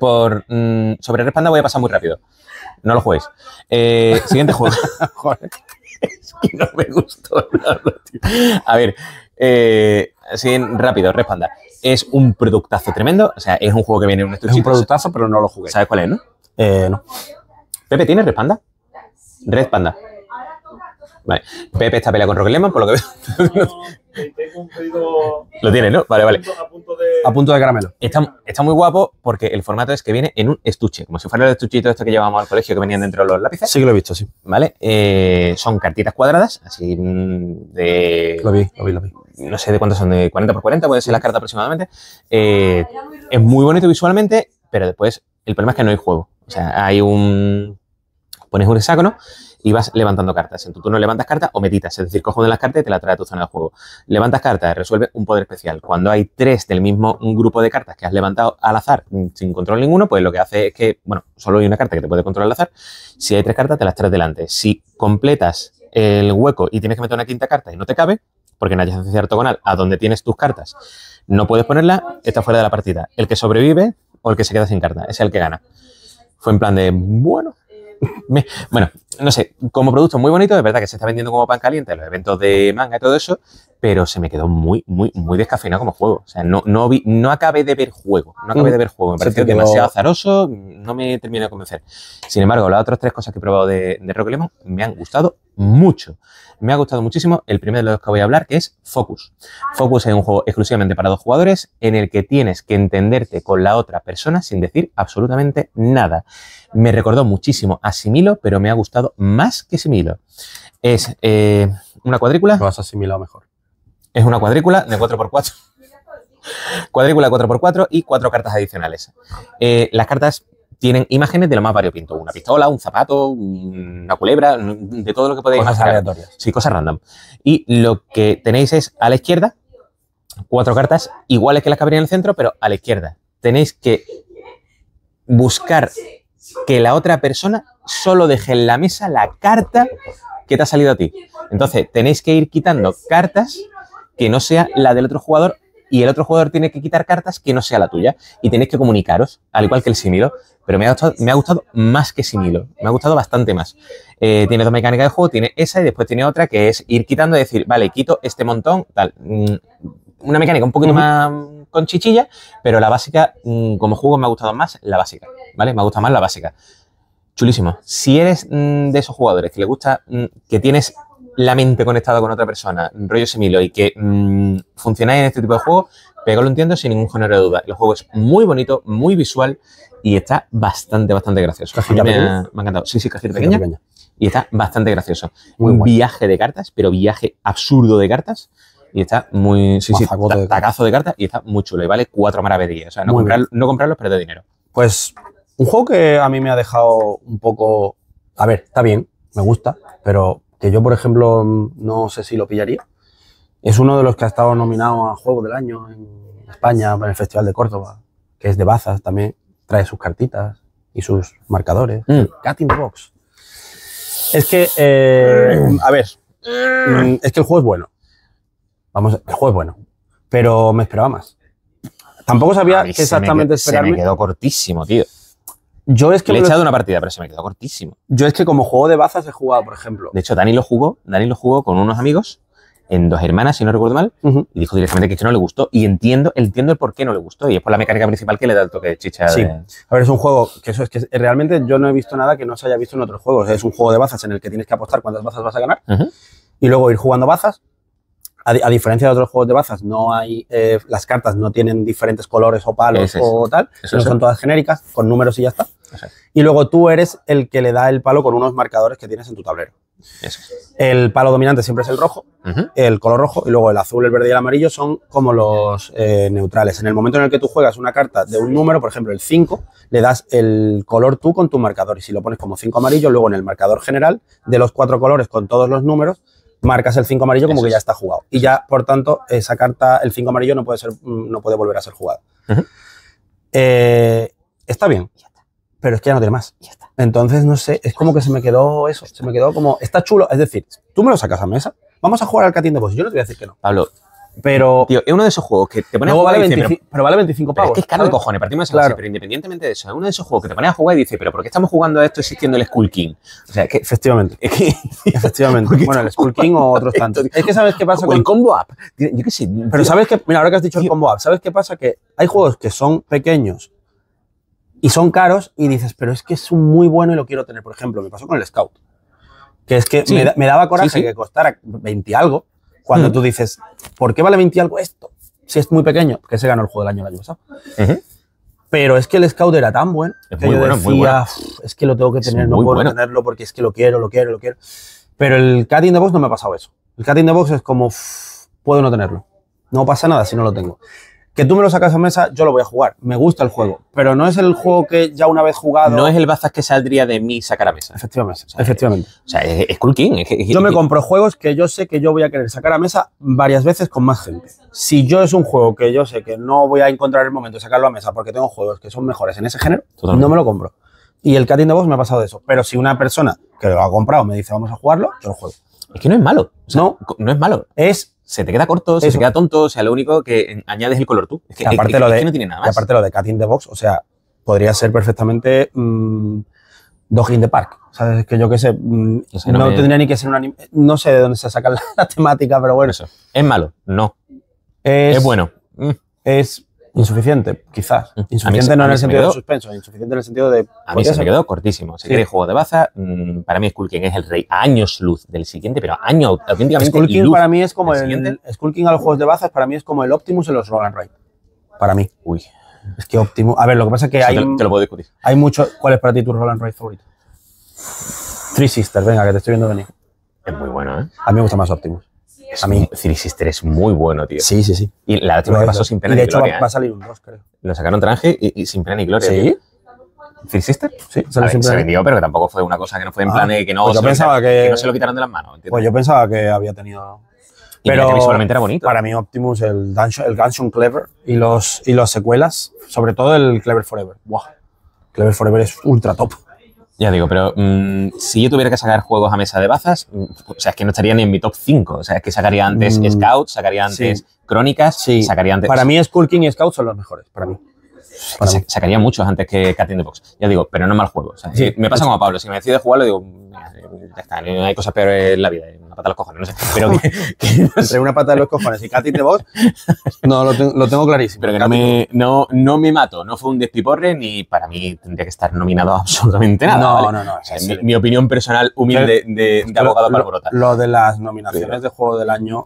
por. Mm, sobre Red Panda voy a pasar muy rápido. No lo juguéis. Eh, siguiente juego. es que no me gustó hablarlo. tío. A ver. Eh, rápido, Red Panda. Es un productazo tremendo. O sea, es un juego que viene en un Es un productazo, pero no lo jugué. ¿Sabes cuál es, no? Eh, no. Pepe, tiene Red Panda? Red Panda. Vale. Pepe está peleando con Rocket por lo que veo.
Lo tiene, ¿no? Vale, vale.
Eh, a punto de caramelo. Está, muy guapo porque el formato es que viene en un estuche, como si fuera el estuchito este que llevábamos al colegio que venían dentro de los lápices. Sí que lo he visto, sí. ¿Vale? Eh, son cartitas cuadradas, así mm, de... Lo vi, lo vi, lo vi. No sé de cuántas son, de 40 por 40 puede ser la carta aproximadamente. Eh, es muy bonito visualmente, pero después el problema es que no hay juego. O sea, hay un... Pones un hexágono y vas levantando cartas. En tu turno levantas cartas o metitas. es decir, cojo de las cartas y te la trae a tu zona de juego. Levantas cartas, resuelve un poder especial. Cuando hay tres del mismo grupo de cartas que has levantado al azar mm, sin control ninguno, pues lo que hace es que, bueno, solo hay una carta que te puede controlar al azar. Si hay tres cartas, te las traes delante. Si completas el hueco y tienes que meter una quinta carta y no te cabe, porque en adyacencia ortogonal, a donde tienes tus cartas, no puedes ponerla, está fuera de la partida. El que sobrevive o el que se queda sin carta, es el que gana. Fue en plan de, bueno, bueno, no sé, como producto muy bonito, es verdad que se está vendiendo como pan caliente en los eventos de manga y todo eso, pero se me quedó muy, muy, muy descafeinado como juego. O sea, no, no, vi, no acabé de ver juego, no acabé mm. de ver juego. Me pareció demasiado azaroso, no me terminé de convencer. Sin embargo, las otras tres cosas que he probado de, de Rock Lemon me han gustado mucho. Me ha gustado muchísimo el primero de los que voy a hablar, que es Focus. Focus es un juego exclusivamente para dos jugadores en el que tienes que entenderte con la otra persona sin decir absolutamente nada. Me recordó muchísimo a Similo, pero me ha gustado más que Similo. Es eh, una cuadrícula. Lo has asimilado mejor. Es una cuadrícula de 4x4. cuadrícula 4x4 y cuatro cartas adicionales. Eh, las cartas tienen imágenes de lo más variopinto. Una pistola, un zapato, una culebra, de todo lo que podéis cosas aleatorias. Sí, cosas random. Y lo que tenéis es a la izquierda cuatro cartas iguales que las que habría en el centro, pero a la izquierda. Tenéis que buscar que la otra persona solo deje en la mesa la carta que te ha salido a ti. Entonces, tenéis que ir quitando cartas que no sea la del otro jugador y el otro jugador tiene que quitar cartas que no sea la tuya y tenéis que comunicaros, al igual que el Similo. Pero me ha gustado, me ha gustado más que Similo, me ha gustado bastante más. Eh, tiene dos mecánicas de juego, tiene esa y después tiene otra que es ir quitando y decir, vale, quito este montón, tal. Mm, una mecánica un poquito más con chichilla, pero la básica, mm, como juego me ha gustado más la básica, ¿vale? Me ha gustado más la básica. Chulísimo. Si eres mm, de esos jugadores que le gusta, que tienes la mente conectada con otra persona, rollo semilo, y que mm, funcionáis en este tipo de juegos, pero lo entiendo sin ningún género de duda. El juego es muy bonito, muy visual y está bastante, bastante gracioso. me, Ha, me ha encantado. Sí, sí, casi pequeña. Y está bastante gracioso. Un viaje de cartas, pero viaje absurdo de cartas. Y está muy. Sí, sí, tacazo de cartas y está muy chulo. Y
vale cuatro maravillas. O sea, no, comprar, no comprarlos, pero de dinero. Pues un juego que a mí me ha dejado un poco. A ver, está bien, me gusta, pero que yo, por ejemplo, no sé si lo pillaría. Es uno de los que ha estado nominado a Juego del Año en España, en el Festival de Córdoba, que es de Bazas también. Trae sus cartitas y sus marcadores. Mm. Box. Es que, eh, a ver, mm, es que el juego es bueno. Vamos, el juego es bueno. Pero me esperaba más. Tampoco sabía qué exactamente Se me
quedó cortísimo, tío.
Yo es que. Le he echado una partida,
pero se me quedó cortísimo.
Yo es que como juego de bazas he jugado, por ejemplo. De
hecho, Dani lo jugó, jugó con unos amigos, en dos hermanas, si no recuerdo mal, y dijo directamente que esto no le gustó. Y entiendo, entiendo el por qué no le gustó. Y es por la mecánica principal que le da el toque de chicha. Sí. A
ver, es un juego que eso es que realmente yo no he visto nada que no se haya visto en otros juegos. Es un juego de bazas en el que tienes que apostar cuántas bazas vas a ganar. Y luego ir jugando bazas a, diferencia de otros juegos de bazas, no hay eh, las cartas no tienen diferentes colores o palos o tal, son todas genéricas, con números y ya está. Y luego tú eres el que le da el palo con unos marcadores que tienes en tu tablero. El palo dominante siempre es el rojo, el color rojo, y luego el azul, el verde y el amarillo son como los eh, neutrales. En el momento en el que tú juegas una carta de un número, por ejemplo el 5, le das el color tú con tu marcador, y si lo pones como 5 amarillo, luego en el marcador general de los cuatro colores con todos los números, marcas el 5 amarillo como que ya está jugado. Y ya, por tanto, esa carta, el 5 amarillo, no puede, ser, no puede volver a ser jugado eh, está bien pero es que ya no tiene más. Entonces, no sé, es como que se me quedó eso, se me quedó como, está chulo, es decir, tú me lo sacas a mesa, vamos a jugar al Catín de yo no te voy a decir que no.
Pablo, pero. es uno de esos juegos que te pones a jugar y dices,
pero, vale 25 pavos. Pero es que es caro cojones,
partimos esa pero independientemente de eso, es uno de esos juegos que te pones a jugar y dices, pero ¿por qué estamos
jugando a esto existiendo el Skull King? O sea, que. Efectivamente. Efectivamente. Bueno, el Skull King o otros tantos. Es que sabes qué pasa con. El combo up. Yo qué sé. Pero sabes que. Mira, ahora que has dicho el combo up, ¿sabes qué pasa? Que hay juegos que son pequeños y son caros y dices, pero es que es muy bueno y lo quiero tener. Por ejemplo, me pasó con el Scout. Que es que me, daba coraje que costara 20 algo cuando tú dices, ¿por qué vale 20 algo esto? Si es muy pequeño, que se ganó el juego del año el año Pero es que el Scout era tan bueno. es que yo decía, es que lo tengo que tener, no puedo tenerlo porque es que lo quiero, lo quiero, lo quiero. Pero el Cat de Box no me ha pasado eso. El Cat de Box es como, puedo no tenerlo. No pasa nada si no lo tengo. Que tú me lo sacas a mesa, yo lo voy a jugar. Me gusta el juego, pero no es el juego que ya una vez jugado. No es el bazas que saldría
de mí sacar a mesa. Efectivamente, efectivamente. o sea, es, cool king. yo me compro
juegos que yo sé que yo voy a querer sacar a mesa varias veces con más gente. Si yo es un juego que yo sé que no voy a encontrar el momento de sacarlo a mesa porque tengo juegos que son mejores en ese género, no me lo compro. Y el atiende de vos me ha pasado de eso. Pero si una persona que lo ha comprado me dice vamos a jugarlo, yo lo juego. Es que no es malo. no, no es malo. Es se te queda corto,
se te queda tonto, o sea, lo único que añades el color tú. Es que, aparte de, no tiene nada más. aparte
lo de Cutting the Box, o sea, podría ser perfectamente mmm, in the Park. ¿Sabes? Que yo qué sé, mm, no, tendría ni que ser un anime. No sé de dónde se sacan las la temáticas, pero bueno. Eso.
¿Es malo? No. Es, es bueno. Mm. Es
Insuficiente,
quizás. Mm. Insuficiente no en el sentido de
suspenso, insuficiente en el sentido de. A mí se pues me quedó
cortísimo. Si sí. juego de baza. Mm, para mí, Skull King es el rey a años luz del siguiente, pero año auténticamente. Skulking para
mí es como el. Skulking a los juegos de Baza para mí es como el Optimus en los Roland Ride. Para mí. Uy. Es que Optimus. A ver, lo que pasa es que hay. Te, lo puedo discutir. Hay mucho. ¿Cuál es para ti tu Roland Ride favorito? Three Sisters, venga, que te estoy viendo venir. Es muy bueno, ¿eh? A mí me gusta más Optimus
a mí, Sister es muy bueno, tío. Sí, sí, sí. Y la última que pasó sin pena ni gloria. De ¿eh? hecho, va, a salir un 2, creo. Lo sacaron tranje y, sin pena ni gloria. ¿Sí? Tío. Sister? Sí, se, se vendió, pero que tampoco fue una cosa que no fue en ah, plan de que no, pues pensaba que, no se
lo quitaran de las manos. Pues yo pensaba que había tenido. pero visualmente era bonito. Para mí, Optimus, el Dungeon, el Clever y las y los secuelas, sobre todo el Clever Forever. Clever Forever es ultra top.
Ya digo, pero mm, si yo tuviera que sacar juegos a mesa de bazas, mm, o sea, es que no estaría ni en mi top 5. O sea, es que sacaría antes mm, Scout, sacaría antes Crónicas, sacaría antes. Para mí,
Skulking y Scout son los mejores, para mí.
Pues sacaría muchos antes que Cat de Box. Ya digo, pero no es mal juego. me pasa como a Pablo, si me jugar jugarlo, digo, ya está, no hay cosas peores en la vida, eh, una pata de los cojones, no sé. Pero que,
Entre una pata de los cojones y Cat de Box,
no, lo, tengo, clarísimo. Pero que no me, no, no me mato, no fue un despiporre ni para mí tendría que estar nominado absolutamente nada. No, no, no. mi, opinión
personal humilde de, abogado lo, para brota. Lo de las nominaciones de juego del año,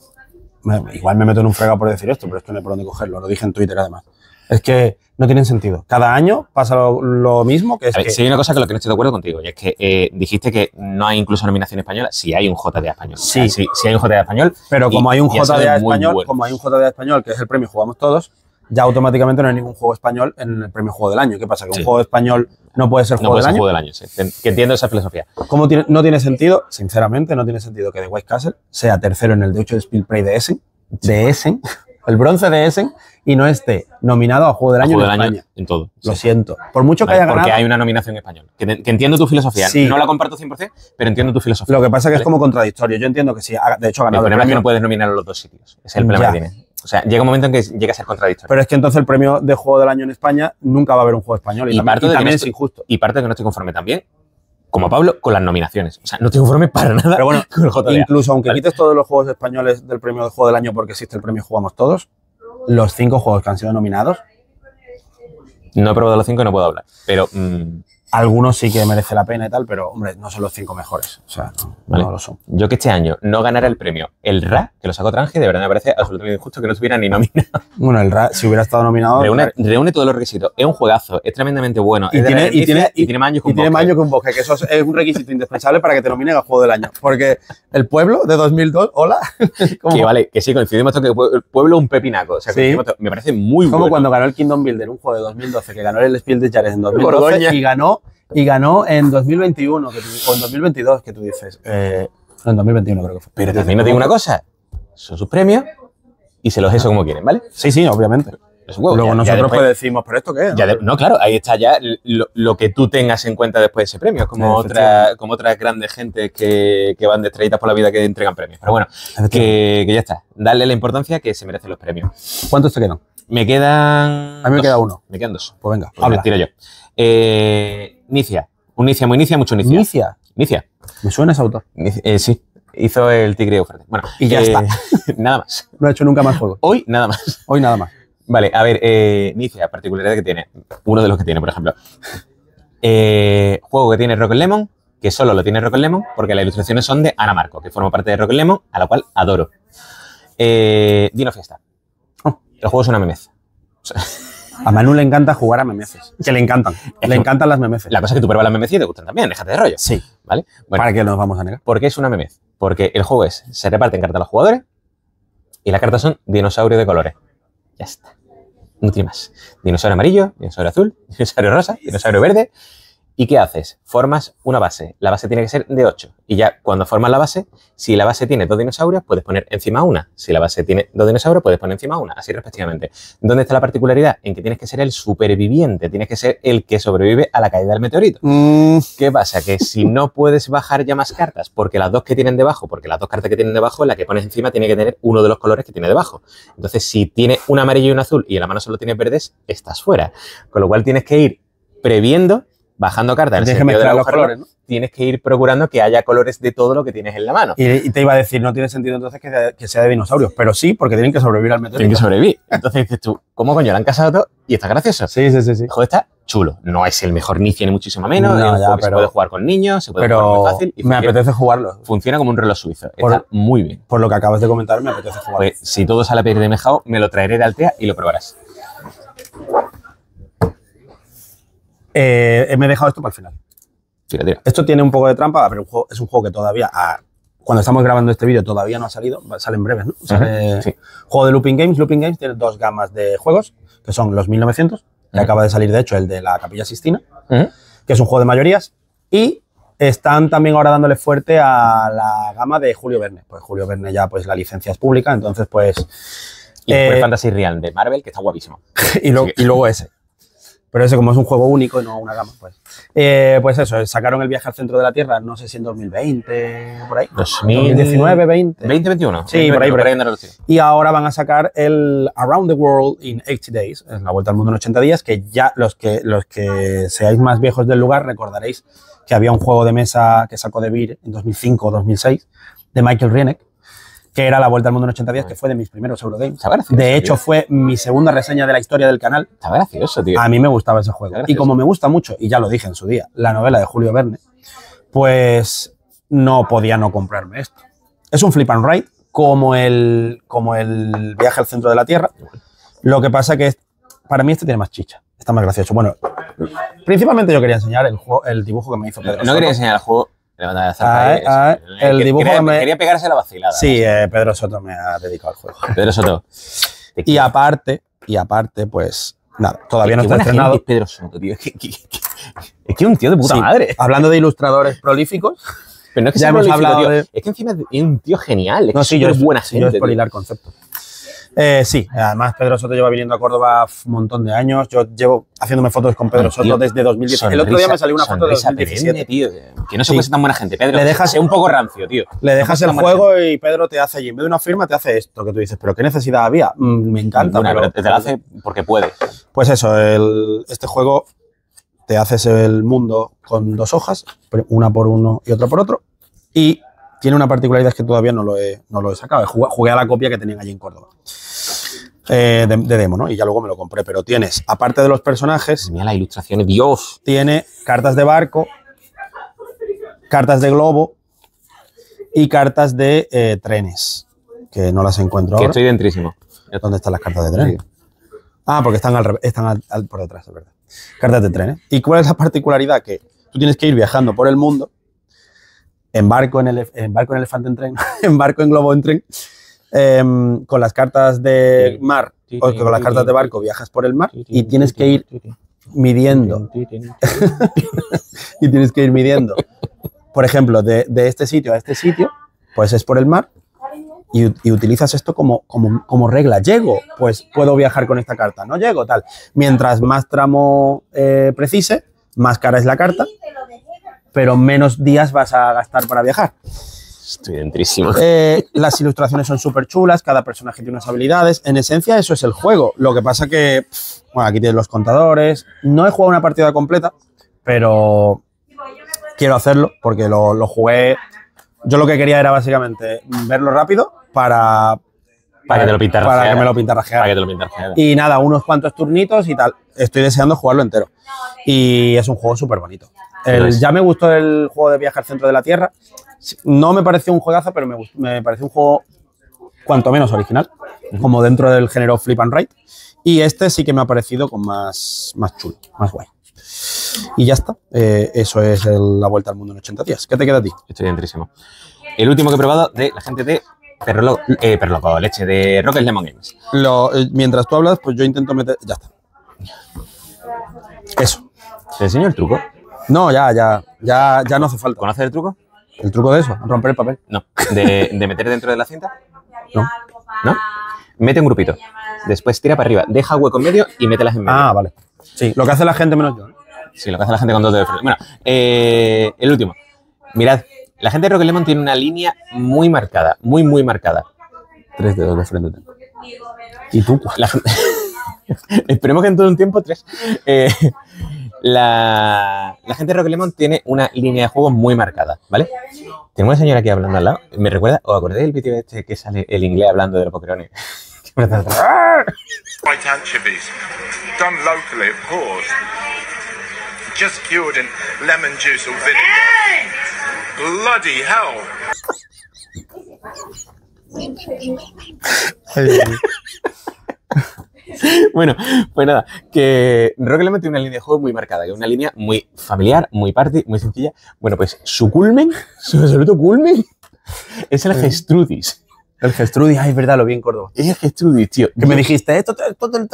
igual me meto en un fregado por decir esto, pero esto no hay por dónde cogerlo, lo dije en Twitter además. Es que no tienen sentido. Cada año pasa lo, mismo que es. Si hay una cosa que lo que no estoy de acuerdo
contigo, y es que eh, dijiste que no hay incluso nominación española, si hay un JDA español. Sí, sí, sí hay un JDA español. Pero como hay un JDA español, como hay un
JDA español, que es el premio Jugamos Todos, ya automáticamente no hay ningún juego español en el premio Juego del Año. ¿Qué pasa? Que un juego español no puede ser, no puede ser año? juego del Año. Sí. Que entiendo esa filosofía. Como tiene, no tiene sentido, sinceramente, no tiene sentido que The White Castle sea tercero en el de 8 de Spielplay de Essen, de Essen, el bronce de Essen y no esté nominado a Juego del Año, en, en todo. Lo siento. Por mucho que haya ganado. Porque hay una nominación española. Que, entiendo tu filosofía. Sí. No la comparto 100%, pero entiendo tu filosofía. Lo que pasa es que es como contradictorio. Yo entiendo que sí. De hecho, ha ganado. El problema es que no
puedes nominar a los dos sitios. es el problema O sea, llega un momento en que llega a ser contradictorio.
Pero es que entonces el premio de Juego del Año en España nunca va a haber un juego español. Y, también, es
injusto. Y parte de que no estoy conforme también
como Pablo, con las nominaciones. O sea, no
te conforme para nada Pero bueno, Incluso aunque quites todos
los juegos españoles del premio de juego del año porque existe el premio Jugamos Todos, los cinco juegos que han sido nominados.
No he probado los cinco y no puedo hablar. Pero mm,
algunos sí que merece la pena y tal, pero hombre, no son los cinco mejores. O sea, no, lo son. Yo que este año
no ganara el premio, el RA, que lo sacó tranje, de verdad me parece absolutamente injusto que no estuviera ni nominado.
Bueno, el RA, si hubiera estado nominado. Reúne,
todos los requisitos. Es un juegazo, es tremendamente bueno. Y, tiene, y, tiene, y, tiene,
años que un bosque. tiene años que un bosque, que eso es un requisito indispensable para que te nominen a juego del año. Porque el pueblo de 2002, hola.
Que vale, que sí, coincidimos que el pueblo un pepinaco. O sea, sí. me parece muy
Como bueno. Como cuando ganó el Kingdom Builder, un juego de 2012, que ganó el Spiel de Jares en 2012 y ganó y ganó en 2021, o en 2022, que tú dices. Eh, en 2021 creo que fue. Pero también no digo una cosa.
Son sus premios y se los eso como quieren, ¿vale? Sí, sí, obviamente. juego. Luego nosotros pues, decimos, ¿por esto qué no, claro, ahí está ya lo, que tú tengas en cuenta después de ese premio, como, otra, como otras grandes gentes que, van de por la vida que entregan premios. Pero bueno, que, ya está. Dale la importancia que se merecen los premios. ¿Cuántos te quedan? Me quedan.
A mí me queda uno. Me quedan dos. Pues venga, pues yo.
Eh, Nicia. Un Nicia, muy Nicia, mucho Nicia. Inicia. Nicia. ¿Me suena ese autor? Eh, sí. Hizo el Tigre Eufrates. Bueno, y ya eh, está.
nada más. No ha hecho nunca más juego. Hoy nada más. Hoy nada más. Vale,
a ver, eh, Nicia, particularidad que tiene. Uno de los que tiene, por ejemplo. Eh, juego que tiene Rock and Lemon, que solo lo tiene Rock and Lemon, porque las ilustraciones son de Ana Marco, que forma parte de Rock and Lemon, a la cual adoro. Eh, Dino Fiesta. Oh. el juego es una memeza.
A Manu le encanta jugar a memeces. que le encantan. le encantan las memeces. La cosa es que tú pruebas las memeces y te gustan también,
déjate de rollo. Sí. ¿Vale? ¿Para qué nos vamos a negar? Porque es una memez? Porque el juego es, se reparten cartas a los jugadores y las cartas son dinosaurios de colores. Ya está. No tiene más. Dinosaurio amarillo, dinosaurio azul, dinosaurio rosa, dinosaurio verde ¿Y qué haces? Formas una base. La base tiene que ser de 8. Y ya cuando formas la base, si la base tiene dos dinosaurios, puedes poner encima una. Si la base tiene dos dinosaurios, puedes poner encima una, así respectivamente. ¿Dónde está la particularidad? En que tienes que ser el superviviente, tienes que ser el que sobrevive a la caída del meteorito. Mm. ¿Qué pasa? Que si no puedes bajar ya más cartas, porque las dos que tienen debajo, porque las dos cartas que tienen debajo, la que pones encima tiene que tener uno de los colores que tiene debajo. Entonces, si tiene un amarillo y un azul y en la mano solo tienes verdes, estás fuera. Con lo cual tienes que ir previendo bajando cartas, Tienes que los colores, tienes que ir procurando que haya colores de todo lo que tienes en la mano. Y, te iba a
decir, no tiene sentido entonces que, sea de dinosaurios, pero sí, porque tienen que sobrevivir al meteorito. Tienen que sobrevivir. Entonces dices tú, ¿cómo coño la han casado todo?
Y está gracioso. Sí, sí, sí. sí. Joder, está chulo. No es el mejor ni tiene muchísimo menos. No, se puede jugar con niños, se puede pero jugar muy fácil. me apetece jugarlo. Funciona como un reloj suizo.
está muy bien. Por lo que acabas de comentar, me apetece
jugarlo. Pues si todo sale a pedir de mejado, me lo traeré de Altea y lo probarás.
Eh, me he dejado esto para el final. Esto tiene un poco de trampa, pero es un juego que todavía, cuando estamos grabando este vídeo, todavía no ha salido. Sale en breve, ¿no? sí. Juego de Looping Games. Looping Games tiene dos gamas de juegos, que son los 1900, que acaba de salir, de hecho, el de la Capilla Sistina, que es un juego de mayorías. Y están también ahora dándole fuerte a la gama de Julio Verne. Pues Julio Verne ya, pues la licencia es pública, entonces pues... Y eh, Fantasy Real de Marvel, que está guapísimo. y, y luego ese. Pero ese como es un juego único y no una gama, pues. Eh, pues eso, sacaron el viaje al centro de la Tierra, no sé si en 2020, por ahí. 2019, 20. 2021. Sí, por ahí, y ahora van a sacar el Around the World in 80 Days, la vuelta al mundo en 80 días, que ya los que, los que seáis más viejos del lugar recordaréis que había un juego de mesa que sacó de Beer en 2005 o 2006 de Michael Rienek, que era La Vuelta al Mundo en 80 días, ah. que fue de mis primeros Eurogames. Gracioso, de hecho, fue mi segunda reseña de la historia del canal. Está gracioso, tío. A mí me gustaba ese juego. Y como me gusta mucho, y ya lo dije en su día, la novela de Julio Verne, pues no podía no comprarme esto. Es un flip and ride, como el, como el viaje al centro de la Tierra. Lo que pasa que para mí este tiene más chicha. Está más gracioso. Bueno, principalmente yo quería enseñar el, el dibujo que me hizo Pedro. No quería enseñar
el juego, Ah, ah, el, dibujo quería, me... quería, pegarse la vacilada. Sí,
eh, Pedro Soto me ha dedicado al juego. Pedro Soto. y aparte, y aparte, pues nada, todavía no está entrenado Es Pedro Soto, es que
es un tío de puta madre. Hablando de ilustradores prolíficos. Pero no es que ya hemos Es que encima es un tío genial. Es no, que sí, yo es buena gente. Yo es por
conceptos. Eh, sí, además Pedro Soto lleva viniendo a Córdoba un montón de años. Yo llevo haciéndome fotos con Pedro Soto desde 2017. el otro día me salió una foto de 2017. tío, que no se sí. puede tan buena gente, Pedro. Le dejas un poco rancio, tío. Le dejas el juego y Pedro te hace, y en vez de una firma, te hace esto que tú dices, pero ¿qué necesidad había? Mm, me encanta. te la hace porque puede. Pues eso, este juego te haces el mundo con dos hojas, una por uno y otra por otro, y tiene una particularidad que todavía no lo he, no lo sacado. Jugué, a la copia que tenían allí en Córdoba. Eh, de, demo, ¿no? Y ya luego me lo compré. Pero tienes, aparte de los personajes. Mira las ilustraciones, Dios. Tiene cartas de barco, cartas de globo y cartas de eh, trenes. Que no las encuentro que Estoy dentrísimo. ¿Dónde están las cartas de trenes? Ah, porque están, están por detrás, es verdad. Cartas de trenes. ¿Y cuál es la particularidad? Que tú tienes que ir viajando por el mundo embarco en, el, embarco en Elefante en Tren, barco, en Globo en Tren, em, con las cartas de mar, o con las cartas de barco viajas por el mar y tienes que ir midiendo. y tienes que ir midiendo. Por ejemplo, de, este sitio a este sitio, pues es por el mar y, utilizas esto como, como, regla. Llego, pues puedo viajar con esta carta. No llego, tal. Mientras más tramo eh, precise, más cara es la carta pero menos días vas a gastar para viajar.
Estoy dentrísimo.
Eh, las ilustraciones son súper chulas, cada personaje tiene unas habilidades. En esencia, eso es el juego. Lo que pasa que, bueno, aquí tienes los contadores. No he jugado una partida completa, pero quiero hacerlo porque lo, lo jugué. Yo lo que quería era básicamente verlo rápido para,
para que te lo pintara. Para que me lo pintara. Para que te
lo pintara. Y nada, unos cuantos turnitos y tal. Estoy deseando jugarlo entero. Y es un juego súper bonito ya me gustó el juego de viajar al centro de la Tierra. No me pareció un juegazo, pero me, me pareció un juego cuanto menos original, como dentro del género flip and ride. Y este sí que me ha parecido con más, más chulo, más guay. Y ya está. Eh, eso es la vuelta al mundo en 80 días. ¿Qué te queda a ti? Estoy dentrísimo. El último que he probado de la gente de Perlo, eh, Perloco, leche, de Rocket Lemon Games. Eh, mientras tú hablas, pues yo intento meter. Ya está. Eso. ¿Te enseño el truco? No, ya, ya, ya, ya no hace falta. ¿Conoces el truco? ¿El truco de eso? ¿Romper el papel? No. ¿De,
meter dentro de la cinta? No. ¿No? Mete un grupito. Después tira para arriba. Deja hueco en medio y mételas en medio. Ah, vale. Sí, lo que hace la gente menos yo. ¿eh? Sí, lo que hace la gente con dos dedos de Bueno, eh, el último. Mirad, la gente de Rocket Lemon tiene una línea muy marcada, muy, muy marcada. Tres dedos de frente ¿Y tú? La Esperemos que en todo un tiempo tres. Eh, la, gente de Rocket Lemon tiene una línea de juego muy marcada, ¿vale? Tengo una señora aquí hablando al lado. ¿Me recuerda? ¿Os acordáis del vídeo este que sale el inglés hablando de los pokerones? Just cured in lemon juice or bueno, pues nada, que realmente tiene una línea de juego muy marcada, que es una línea muy familiar, muy party, muy sencilla. Bueno, pues su culmen, su absoluto culmen, es el Gestrudis. El Gestrudis, ay, es verdad, lo vi en Córdoba. Es el Gestrudis, tío. Que me dijiste, esto, te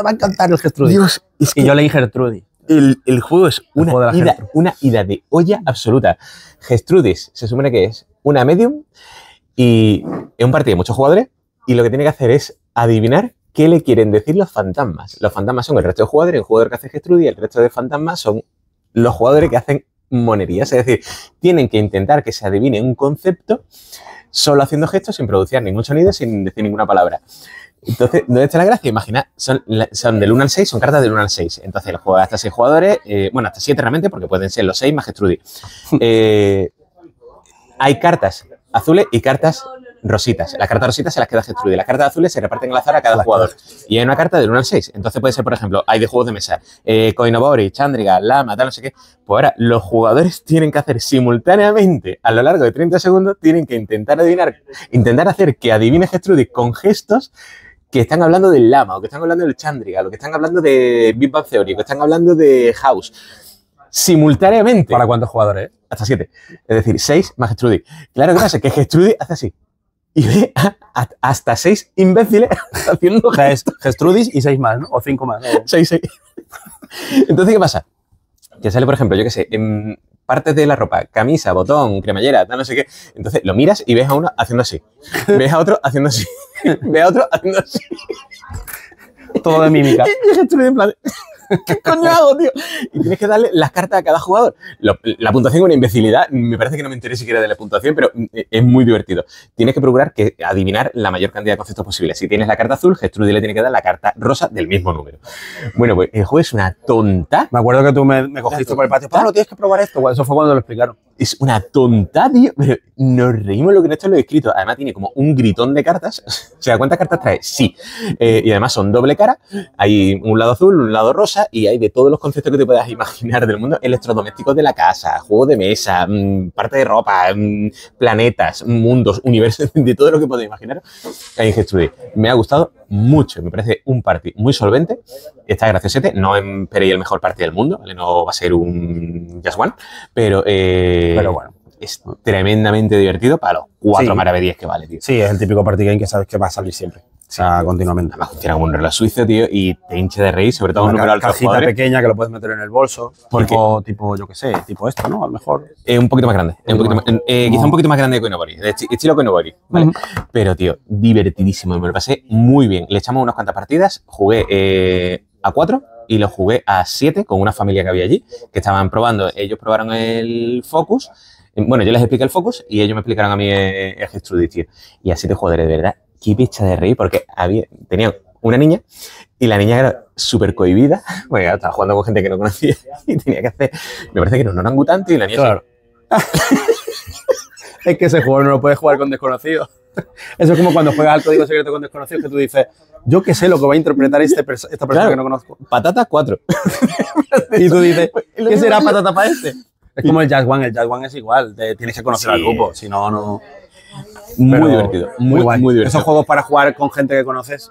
va a encantar el Gestrudis. Dios,
es que y yo leí Gertrudis. El, el, juego es una, una ida de olla absoluta. Gestrudis se supone que es una medium y es un partido de muchos jugadores y lo que tiene que hacer es adivinar ¿Qué le quieren decir los fantasmas? Los fantasmas son el resto de jugadores, el jugador que hace Gestrudy y el resto de fantasmas son los jugadores que hacen monerías. Es decir, tienen que intentar que se adivine un concepto solo haciendo gestos, sin producir ningún sonido, sin decir ninguna palabra. Entonces, ¿dónde está la gracia? Imagina, son, de del 1 al 6, son cartas de 1 al 6. Entonces, el hasta seis jugadores, eh, bueno, hasta siete realmente, porque pueden ser los seis más eh, hay cartas azules y cartas rositas. Las cartas rositas se las queda Gertrude. Las cartas azules se reparten la zona a cada jugador. Y hay una carta del 1 al 6. Entonces puede ser, por ejemplo, hay de juegos de mesa, eh, Coinobori, Chandriga, Lama, tal, no sé qué. Pues ahora los jugadores tienen que hacer simultáneamente, a lo largo de 30 segundos, tienen que intentar adivinar, intentar hacer que adivine Gertrude con gestos que están hablando del Lama, o que están hablando del Chandriga, o que están hablando de Big Bang Theory, o que están hablando de House simultáneamente. ¿Para cuántos jugadores? Hasta siete. Es decir, 6 más Gertrude. Claro que pasa que Gertrude hace así y ve hasta seis imbéciles haciendo Gestrudis y seis más, ¿no? O cinco más. Seis, seis. Entonces, ¿qué pasa? Que sale, por ejemplo, yo qué sé, en partes de la ropa, camisa, botón, cremallera, tal, no sé qué. Entonces, lo miras y ves a uno haciendo así. Ves a otro haciendo así. ves a otro haciendo así. Todo de mímica. ¿Qué coño tío? Y tienes que darle las cartas a cada jugador. la puntuación es una imbecilidad. Me parece que no me interesa siquiera de la puntuación, pero mm, e, es muy divertido. Tienes que procurar que adivinar la mayor cantidad de conceptos posibles. Si tienes la carta azul, Gestrude le tiene que dar la carta rosa del mismo número. Bueno, pues el juego es una tonta. Me acuerdo que tú me, me cogiste por el patio. Pablo, tienes que probar esto. Eso fue cuando lo explicaron es una tonta, tío. Pero nos reímos lo que en esto lo he escrito. Además, tiene como un gritón de cartas. o sea, ¿cuántas cartas trae? Sí. Eh, y además son doble cara. Hay un lado azul, un lado rosa y hay de todos los conceptos que te puedas imaginar del mundo. Electrodomésticos de la casa, juego de mesa, mm, parte de ropa, mm, planetas, mundos, universos, de todo lo que podéis imaginar. Ahí Me ha gustado mucho. Me parece un party muy solvente. Está gracias 7. No esperéis el mejor partido del mundo, No va a ser un Just One, pero, eh, pero bueno. Es tremendamente divertido para los cuatro maravillas que vale,
tío. Sí, es el típico party game que sabes que va a salir siempre. O ah, continuamente. La algún un reloj
suizo, tío, y te hinche de reír, sobre todo una un número cajita ¿eh? pequeña
que lo puedes meter en el bolso, tipo, yo qué sé, tipo esto, ¿no? A lo mejor.
Es eh, un poquito más grande, eh, un poquito quizá un poquito más
grande que Coinobori, estilo Coinobori,
¿vale? Pero, tío, divertidísimo, me lo pasé muy bien. Le echamos unas cuantas partidas, jugué a cuatro y lo jugué a siete con una familia que había allí, que estaban probando, ellos probaron el Focus, bueno, yo les expliqué el Focus y ellos me explicaron a mí el, Gestrudit, tío. Y así te joderé, de verdad, qué picha de reír, porque había, tenía una niña y la niña era súper cohibida, bueno, estaba jugando con gente que no conocía y tenía que hacer, me parece que era un orangutante y la niña...
es que ese juego no lo puedes jugar con desconocidos. Eso es como cuando juegas al código secreto con desconocidos que tú dices, yo qué sé lo que va a interpretar este esta persona que no conozco. Patata 4. y tú dices, ¿qué será patata para este? Es como el Jazz One, el Jazz One es igual, tienes que conocer al grupo, si no, no...
Muy divertido. Muy, Esos
juegos para jugar con gente que conoces.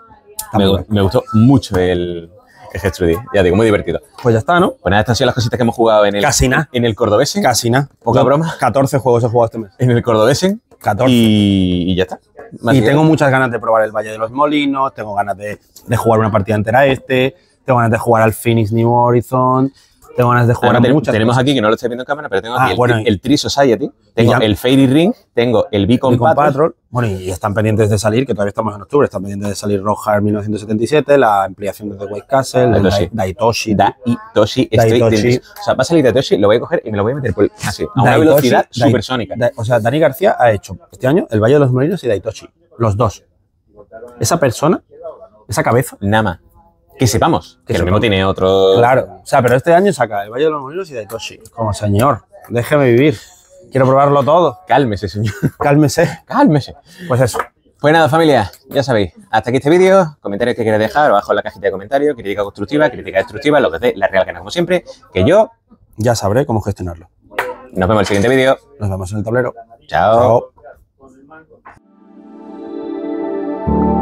Me, gustó mucho el, el Ya digo, muy divertido. Pues ya está, ¿no? Bueno, pues estas han las cositas que hemos jugado en el. Casina. En el Cordobesen. Casina. Poca broma.
14 juegos he jugado este mes. En el Cordobés, 14. Y, ya está. y tengo muchas ganas de probar el Valle de los Molinos, tengo ganas de, de jugar una partida entera a este, tengo ganas de jugar al Phoenix New Horizon, tengo ganas de jugar Tenemos aquí, que no lo estoy viendo en cámara, pero tengo ah, aquí el, el, Society, tengo el Fairy Ring, tengo el Beacon, Patrol. Bueno, y están pendientes de salir, que todavía estamos en octubre, están pendientes de salir Roja 1977, la ampliación de White Castle, ah, Daitoshi. Daitoshi. Daitoshi, O sea, va a salir Daitoshi, lo voy a coger y me lo voy a meter por, así, a una velocidad supersónica. o sea, Dani García ha hecho este año El Valle de los Molinos y Daitoshi, los dos. Esa persona, esa cabeza. Nada más.
Que sepamos, que, lo mismo tiene
otro. Claro, o sea, pero este año saca el Valle de los Molinos y Daitoshi.
Como señor, déjeme vivir. Quiero probarlo todo. Cálmese, señor. Cálmese. Cálmese. Pues eso. Pues nada, familia, ya sabéis, hasta aquí este vídeo, comentarios que quieres dejar abajo en la cajita de comentarios, crítica constructiva, crítica destructiva, lo que dé la Real que como
siempre, que yo ya sabré cómo gestionarlo. Nos vemos en el siguiente vídeo. Nos vemos en el tablero. Chao. Chao.